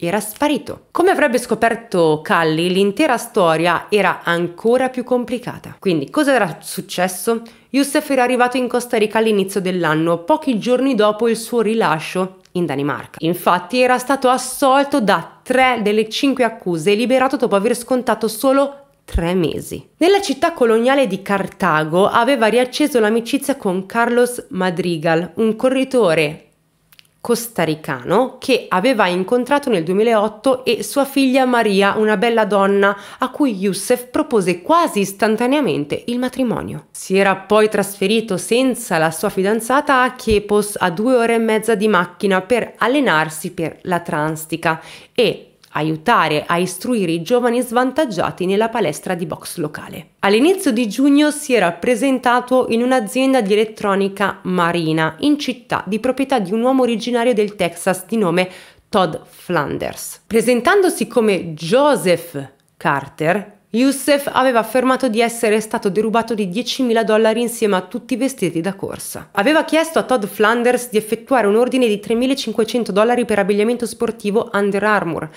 era sparito. Come avrebbe scoperto Calli, l'intera storia era ancora più complicata. Quindi, cosa era successo? Youssef era arrivato in Costa Rica all'inizio dell'anno, pochi giorni dopo il suo rilascio in Danimarca. Infatti era stato assolto da tre delle cinque accuse e liberato dopo aver scontato solo tre mesi. Nella città coloniale di Cartago aveva riacceso l'amicizia con Carlos Madrigal, un corritore costaricano che aveva incontrato nel 2008 e sua figlia Maria, una bella donna a cui Youssef propose quasi istantaneamente il matrimonio. Si era poi trasferito senza la sua fidanzata a Chiepos a due ore e mezza di macchina per allenarsi per la Transtica e aiutare a istruire i giovani svantaggiati nella palestra di box locale. All'inizio di giugno si era presentato in un'azienda di elettronica marina in città di proprietà di un uomo originario del Texas di nome Todd Flanders. Presentandosi come Joseph Carter, Youssef aveva affermato di essere stato derubato di 10.000 dollari insieme a tutti i vestiti da corsa. Aveva chiesto a Todd Flanders di effettuare un ordine di 3.500 dollari per abbigliamento sportivo Under Armour,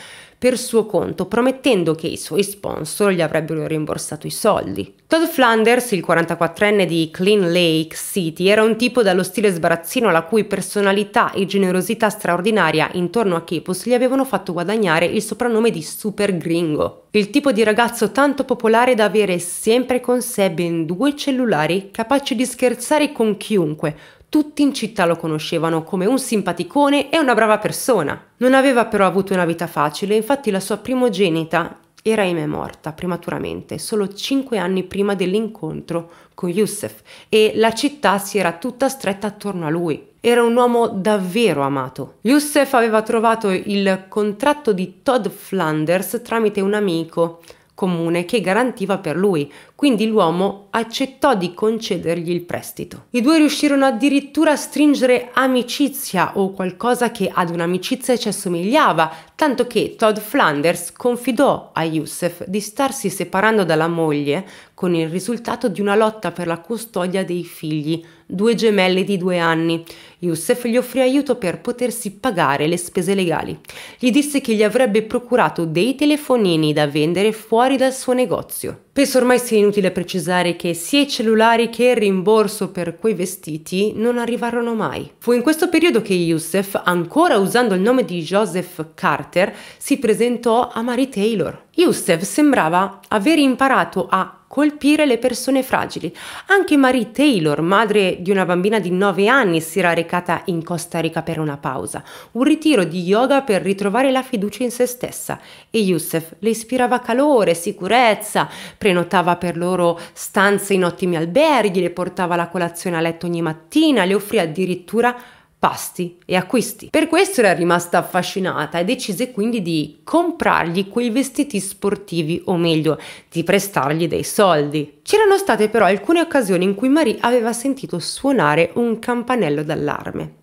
per suo conto, promettendo che i suoi sponsor gli avrebbero rimborsato i soldi. Todd Flanders, il 44enne di Clean Lake City, era un tipo dallo stile sbarazzino la cui personalità e generosità straordinaria intorno a Kepos gli avevano fatto guadagnare il soprannome di Super Gringo. Il tipo di ragazzo tanto popolare da avere sempre con sé ben due cellulari capaci di scherzare con chiunque, tutti in città lo conoscevano come un simpaticone e una brava persona. Non aveva però avuto una vita facile, infatti la sua primogenita era ahimè morta prematuramente solo cinque anni prima dell'incontro con Youssef e la città si era tutta stretta attorno a lui. Era un uomo davvero amato. Youssef aveva trovato il contratto di Todd Flanders tramite un amico comune che garantiva per lui, quindi l'uomo accettò di concedergli il prestito. I due riuscirono addirittura a stringere amicizia o qualcosa che ad un'amicizia ci assomigliava, tanto che Todd Flanders confidò a Youssef di starsi separando dalla moglie con il risultato di una lotta per la custodia dei figli, due gemelle di due anni. Youssef gli offrì aiuto per potersi pagare le spese legali. Gli disse che gli avrebbe procurato dei telefonini da vendere fuori dal suo negozio. Penso ormai sia inutile precisare che sia i cellulari che il rimborso per quei vestiti non arrivarono mai. Fu in questo periodo che Youssef, ancora usando il nome di Joseph Carter, si presentò a Mary Taylor. Youssef sembrava aver imparato a colpire le persone fragili. Anche Marie Taylor, madre di una bambina di 9 anni, si era recata in Costa Rica per una pausa, un ritiro di yoga per ritrovare la fiducia in se stessa e Youssef le ispirava calore, sicurezza, prenotava per loro stanze in ottimi alberghi, le portava la colazione a letto ogni mattina, le offrì addirittura pasti e acquisti. Per questo era rimasta affascinata e decise quindi di comprargli quei vestiti sportivi o meglio di prestargli dei soldi. C'erano state però alcune occasioni in cui Marie aveva sentito suonare un campanello d'allarme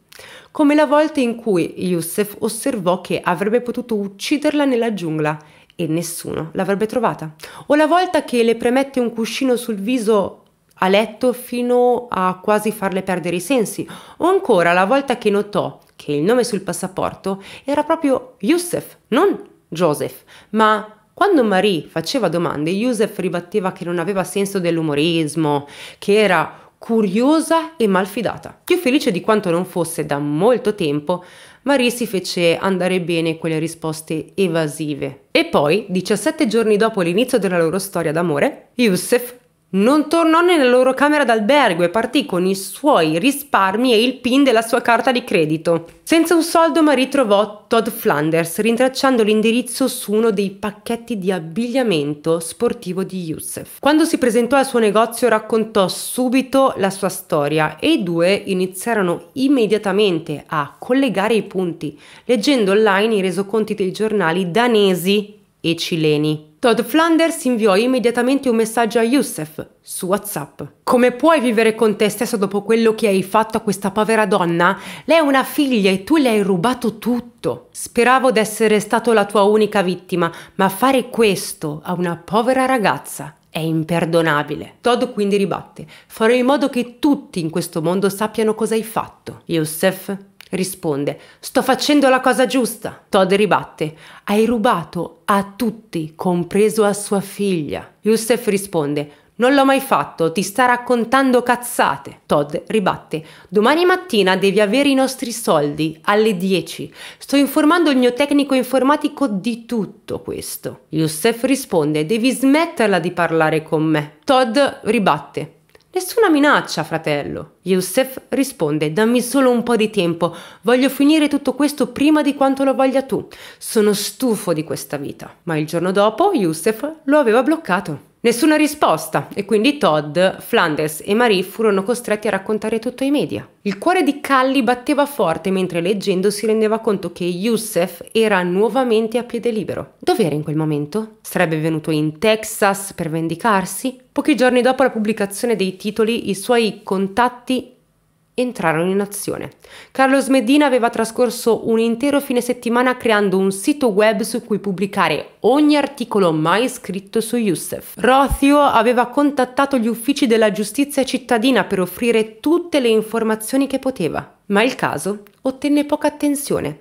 come la volta in cui Youssef osservò che avrebbe potuto ucciderla nella giungla e nessuno l'avrebbe trovata, o la volta che le premette un cuscino sul viso a letto fino a quasi farle perdere i sensi, o ancora la volta che notò che il nome sul passaporto era proprio Youssef, non Joseph, ma quando Marie faceva domande, Youssef ribatteva che non aveva senso dell'umorismo, che era curiosa e malfidata. Più felice di quanto non fosse da molto tempo, Marie si fece andare bene quelle risposte evasive. E poi, 17 giorni dopo l'inizio della loro storia d'amore, Youssef non tornò nella loro camera d'albergo e partì con i suoi risparmi e il PIN della sua carta di credito. Senza un soldo ma ritrovò Todd Flanders rintracciando l'indirizzo su uno dei pacchetti di abbigliamento sportivo di Youssef. Quando si presentò al suo negozio raccontò subito la sua storia e i due iniziarono immediatamente a collegare i punti, leggendo online i resoconti dei giornali danesi e cileni. Todd Flanders inviò immediatamente un messaggio a Youssef su WhatsApp. Come puoi vivere con te stesso dopo quello che hai fatto a questa povera donna? Lei è una figlia e tu le hai rubato tutto. Speravo d'essere stato la tua unica vittima, ma fare questo a una povera ragazza è imperdonabile. Todd quindi ribatte: Farò in modo che tutti in questo mondo sappiano cosa hai fatto. Youssef Risponde: Sto facendo la cosa giusta. Todd ribatte: Hai rubato a tutti, compreso a sua figlia. Youssef risponde: non l'ho mai fatto, ti sta raccontando cazzate. Todd ribatte: Domani mattina devi avere i nostri soldi alle 10. Sto informando il mio tecnico informatico di tutto questo. Youssef risponde: Devi smetterla di parlare con me. Todd ribatte: Nessuna minaccia, fratello. Yusuf risponde: Dammi solo un po' di tempo. Voglio finire tutto questo prima di quanto lo voglia tu. Sono stufo di questa vita. Ma il giorno dopo Yusuf lo aveva bloccato. Nessuna risposta e quindi Todd, Flanders e Marie furono costretti a raccontare tutto ai media. Il cuore di Calli batteva forte mentre leggendo si rendeva conto che Youssef era nuovamente a piede libero. Dov'era in quel momento? Sarebbe venuto in Texas per vendicarsi? Pochi giorni dopo la pubblicazione dei titoli, i suoi contatti entrarono in azione. Carlos Medina aveva trascorso un intero fine settimana creando un sito web su cui pubblicare ogni articolo mai scritto su Youssef. Rothio aveva contattato gli uffici della giustizia cittadina per offrire tutte le informazioni che poteva, ma il caso ottenne poca attenzione.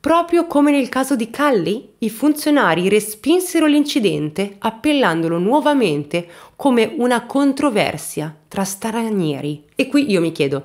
Proprio come nel caso di Calli, i funzionari respinsero l'incidente appellandolo nuovamente come una controversia tra stranieri. E qui io mi chiedo,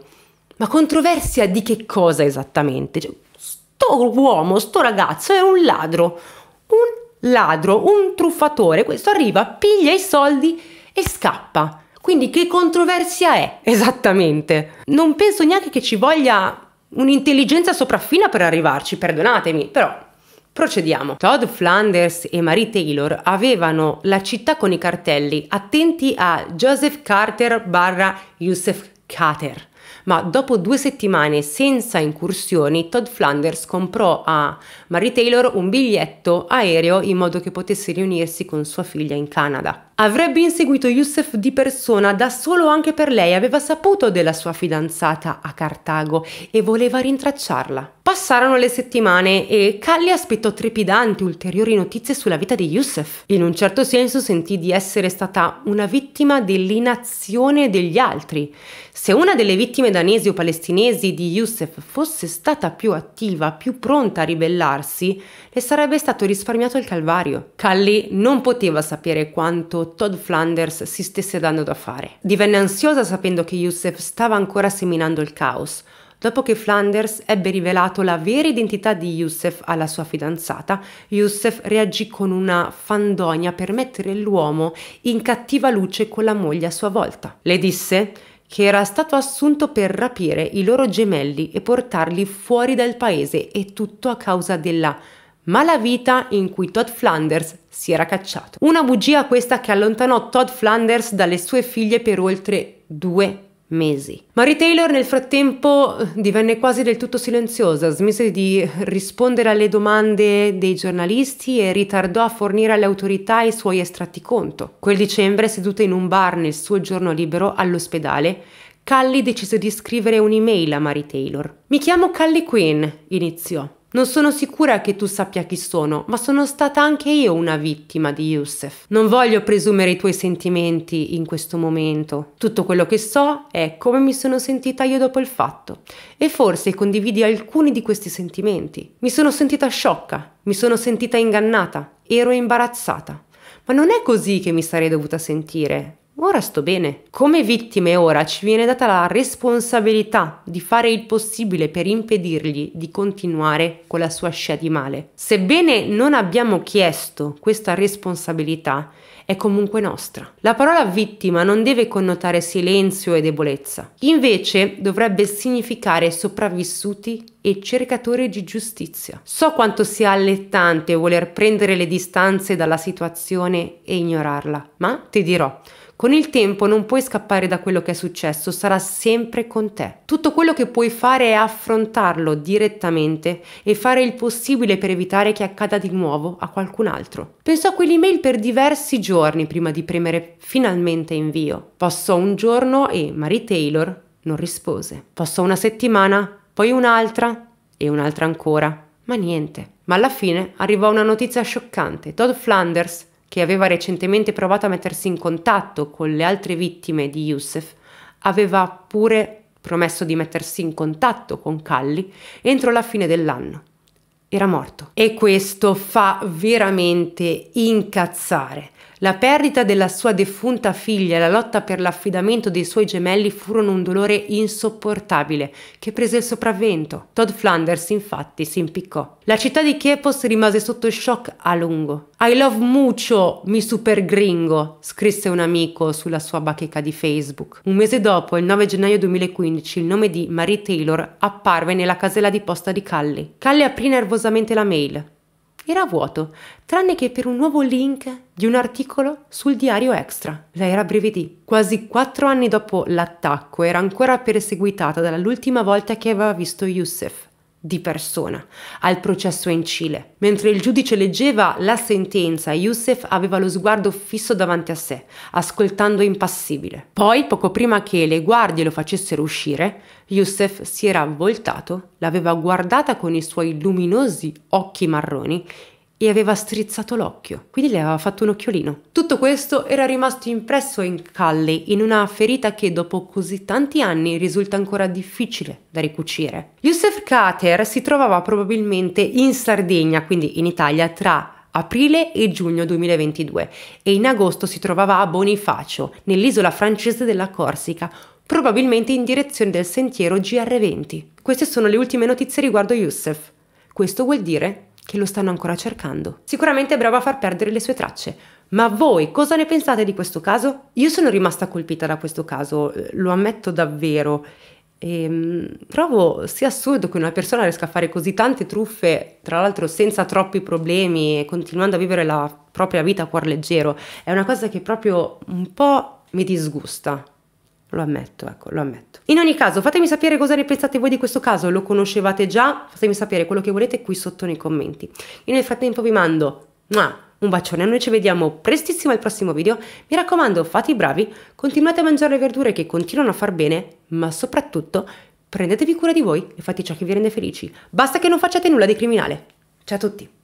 ma controversia di che cosa esattamente? Cioè, sto uomo, sto ragazzo è un ladro, un ladro, un truffatore, questo arriva, piglia i soldi e scappa. Quindi che controversia è esattamente? Non penso neanche che ci voglia un'intelligenza sopraffina per arrivarci, perdonatemi, però Procediamo. Todd Flanders e Marie Taylor avevano la città con i cartelli attenti a Joseph Carter barra Yusuf Carter ma dopo due settimane senza incursioni Todd Flanders comprò a Marie Taylor un biglietto aereo in modo che potesse riunirsi con sua figlia in Canada. Avrebbe inseguito Yusuf di persona da solo anche per lei, aveva saputo della sua fidanzata a Cartago e voleva rintracciarla. Passarono le settimane e Callie aspettò trepidanti ulteriori notizie sulla vita di Yusuf. In un certo senso sentì di essere stata una vittima dell'inazione degli altri. Se una delle vittime danesi o palestinesi di Yusuf fosse stata più attiva, più pronta a ribellarsi, le sarebbe stato risparmiato il calvario. Callie non poteva sapere quanto Todd Flanders si stesse dando da fare. Divenne ansiosa sapendo che Youssef stava ancora seminando il caos, dopo che Flanders ebbe rivelato la vera identità di Youssef alla sua fidanzata, Youssef reagì con una fandonia per mettere l'uomo in cattiva luce con la moglie a sua volta. Le disse che era stato assunto per rapire i loro gemelli e portarli fuori dal paese e tutto a causa della ma la vita in cui Todd Flanders si era cacciato. Una bugia questa che allontanò Todd Flanders dalle sue figlie per oltre due mesi. Marie Taylor nel frattempo divenne quasi del tutto silenziosa, smise di rispondere alle domande dei giornalisti e ritardò a fornire alle autorità i suoi estratti conto. Quel dicembre, seduta in un bar nel suo giorno libero all'ospedale, Callie decise di scrivere un'email a Marie Taylor. Mi chiamo Callie Quinn, iniziò. Non sono sicura che tu sappia chi sono, ma sono stata anche io una vittima di Youssef. Non voglio presumere i tuoi sentimenti in questo momento. Tutto quello che so è come mi sono sentita io dopo il fatto e forse condividi alcuni di questi sentimenti. Mi sono sentita sciocca, mi sono sentita ingannata, ero imbarazzata. Ma non è così che mi sarei dovuta sentire. Ora sto bene. Come vittime ora ci viene data la responsabilità di fare il possibile per impedirgli di continuare con la sua scia di male. Sebbene non abbiamo chiesto questa responsabilità, è comunque nostra. La parola vittima non deve connotare silenzio e debolezza, invece dovrebbe significare sopravvissuti e cercatori di giustizia. So quanto sia allettante voler prendere le distanze dalla situazione e ignorarla, ma ti dirò, con il tempo non puoi scappare da quello che è successo, sarà sempre con te. Tutto quello che puoi fare è affrontarlo direttamente e fare il possibile per evitare che accada di nuovo a qualcun altro. Pensò a quell'email per diversi giorni prima di premere finalmente invio. Passò un giorno e Marie Taylor non rispose. Passò una settimana, poi un'altra e un'altra ancora, ma niente. Ma alla fine arrivò una notizia scioccante. Todd Flanders che aveva recentemente provato a mettersi in contatto con le altre vittime di Youssef, aveva pure promesso di mettersi in contatto con Calli entro la fine dell'anno. Era morto. E questo fa veramente incazzare. La perdita della sua defunta figlia e la lotta per l'affidamento dei suoi gemelli furono un dolore insopportabile che prese il sopravvento. Todd Flanders infatti si impiccò. La città di Chiepos rimase sotto shock a lungo. I love mucho, mi super gringo, scrisse un amico sulla sua bacheca di Facebook. Un mese dopo, il 9 gennaio 2015, il nome di Marie Taylor apparve nella casella di posta di Callie. Callie aprì nervosamente la mail. Era vuoto, tranne che per un nuovo link di un articolo sul diario Extra. Lei era rabbrividì. Quasi quattro anni dopo l'attacco era ancora perseguitata dall'ultima volta che aveva visto Youssef di persona al processo in Cile. Mentre il giudice leggeva la sentenza, Youssef aveva lo sguardo fisso davanti a sé, ascoltando impassibile. Poi, poco prima che le guardie lo facessero uscire, Youssef si era voltato, l'aveva guardata con i suoi luminosi occhi marroni e aveva strizzato l'occhio, quindi le aveva fatto un occhiolino. Tutto questo era rimasto impresso in Callie in una ferita che dopo così tanti anni risulta ancora difficile da ricucire. Youssef Kater si trovava probabilmente in Sardegna, quindi in Italia, tra aprile e giugno 2022 e in agosto si trovava a Bonifacio, nell'isola francese della Corsica, probabilmente in direzione del sentiero GR20. Queste sono le ultime notizie riguardo Youssef. Questo vuol dire che lo stanno ancora cercando. Sicuramente è brava a far perdere le sue tracce, ma voi cosa ne pensate di questo caso? Io sono rimasta colpita da questo caso, eh, lo ammetto davvero. E, ehm, trovo sia assurdo che una persona riesca a fare così tante truffe, tra l'altro senza troppi problemi e continuando a vivere la propria vita a cuor leggero. È una cosa che proprio un po' mi disgusta. Lo ammetto, ecco, lo ammetto. In ogni caso, fatemi sapere cosa ne pensate voi di questo caso, lo conoscevate già? Fatemi sapere quello che volete qui sotto nei commenti. Io nel frattempo vi mando un bacione, noi ci vediamo prestissimo al prossimo video. Mi raccomando, fate i bravi, continuate a mangiare le verdure che continuano a far bene, ma soprattutto prendetevi cura di voi e fate ciò che vi rende felici. Basta che non facciate nulla di criminale. Ciao a tutti!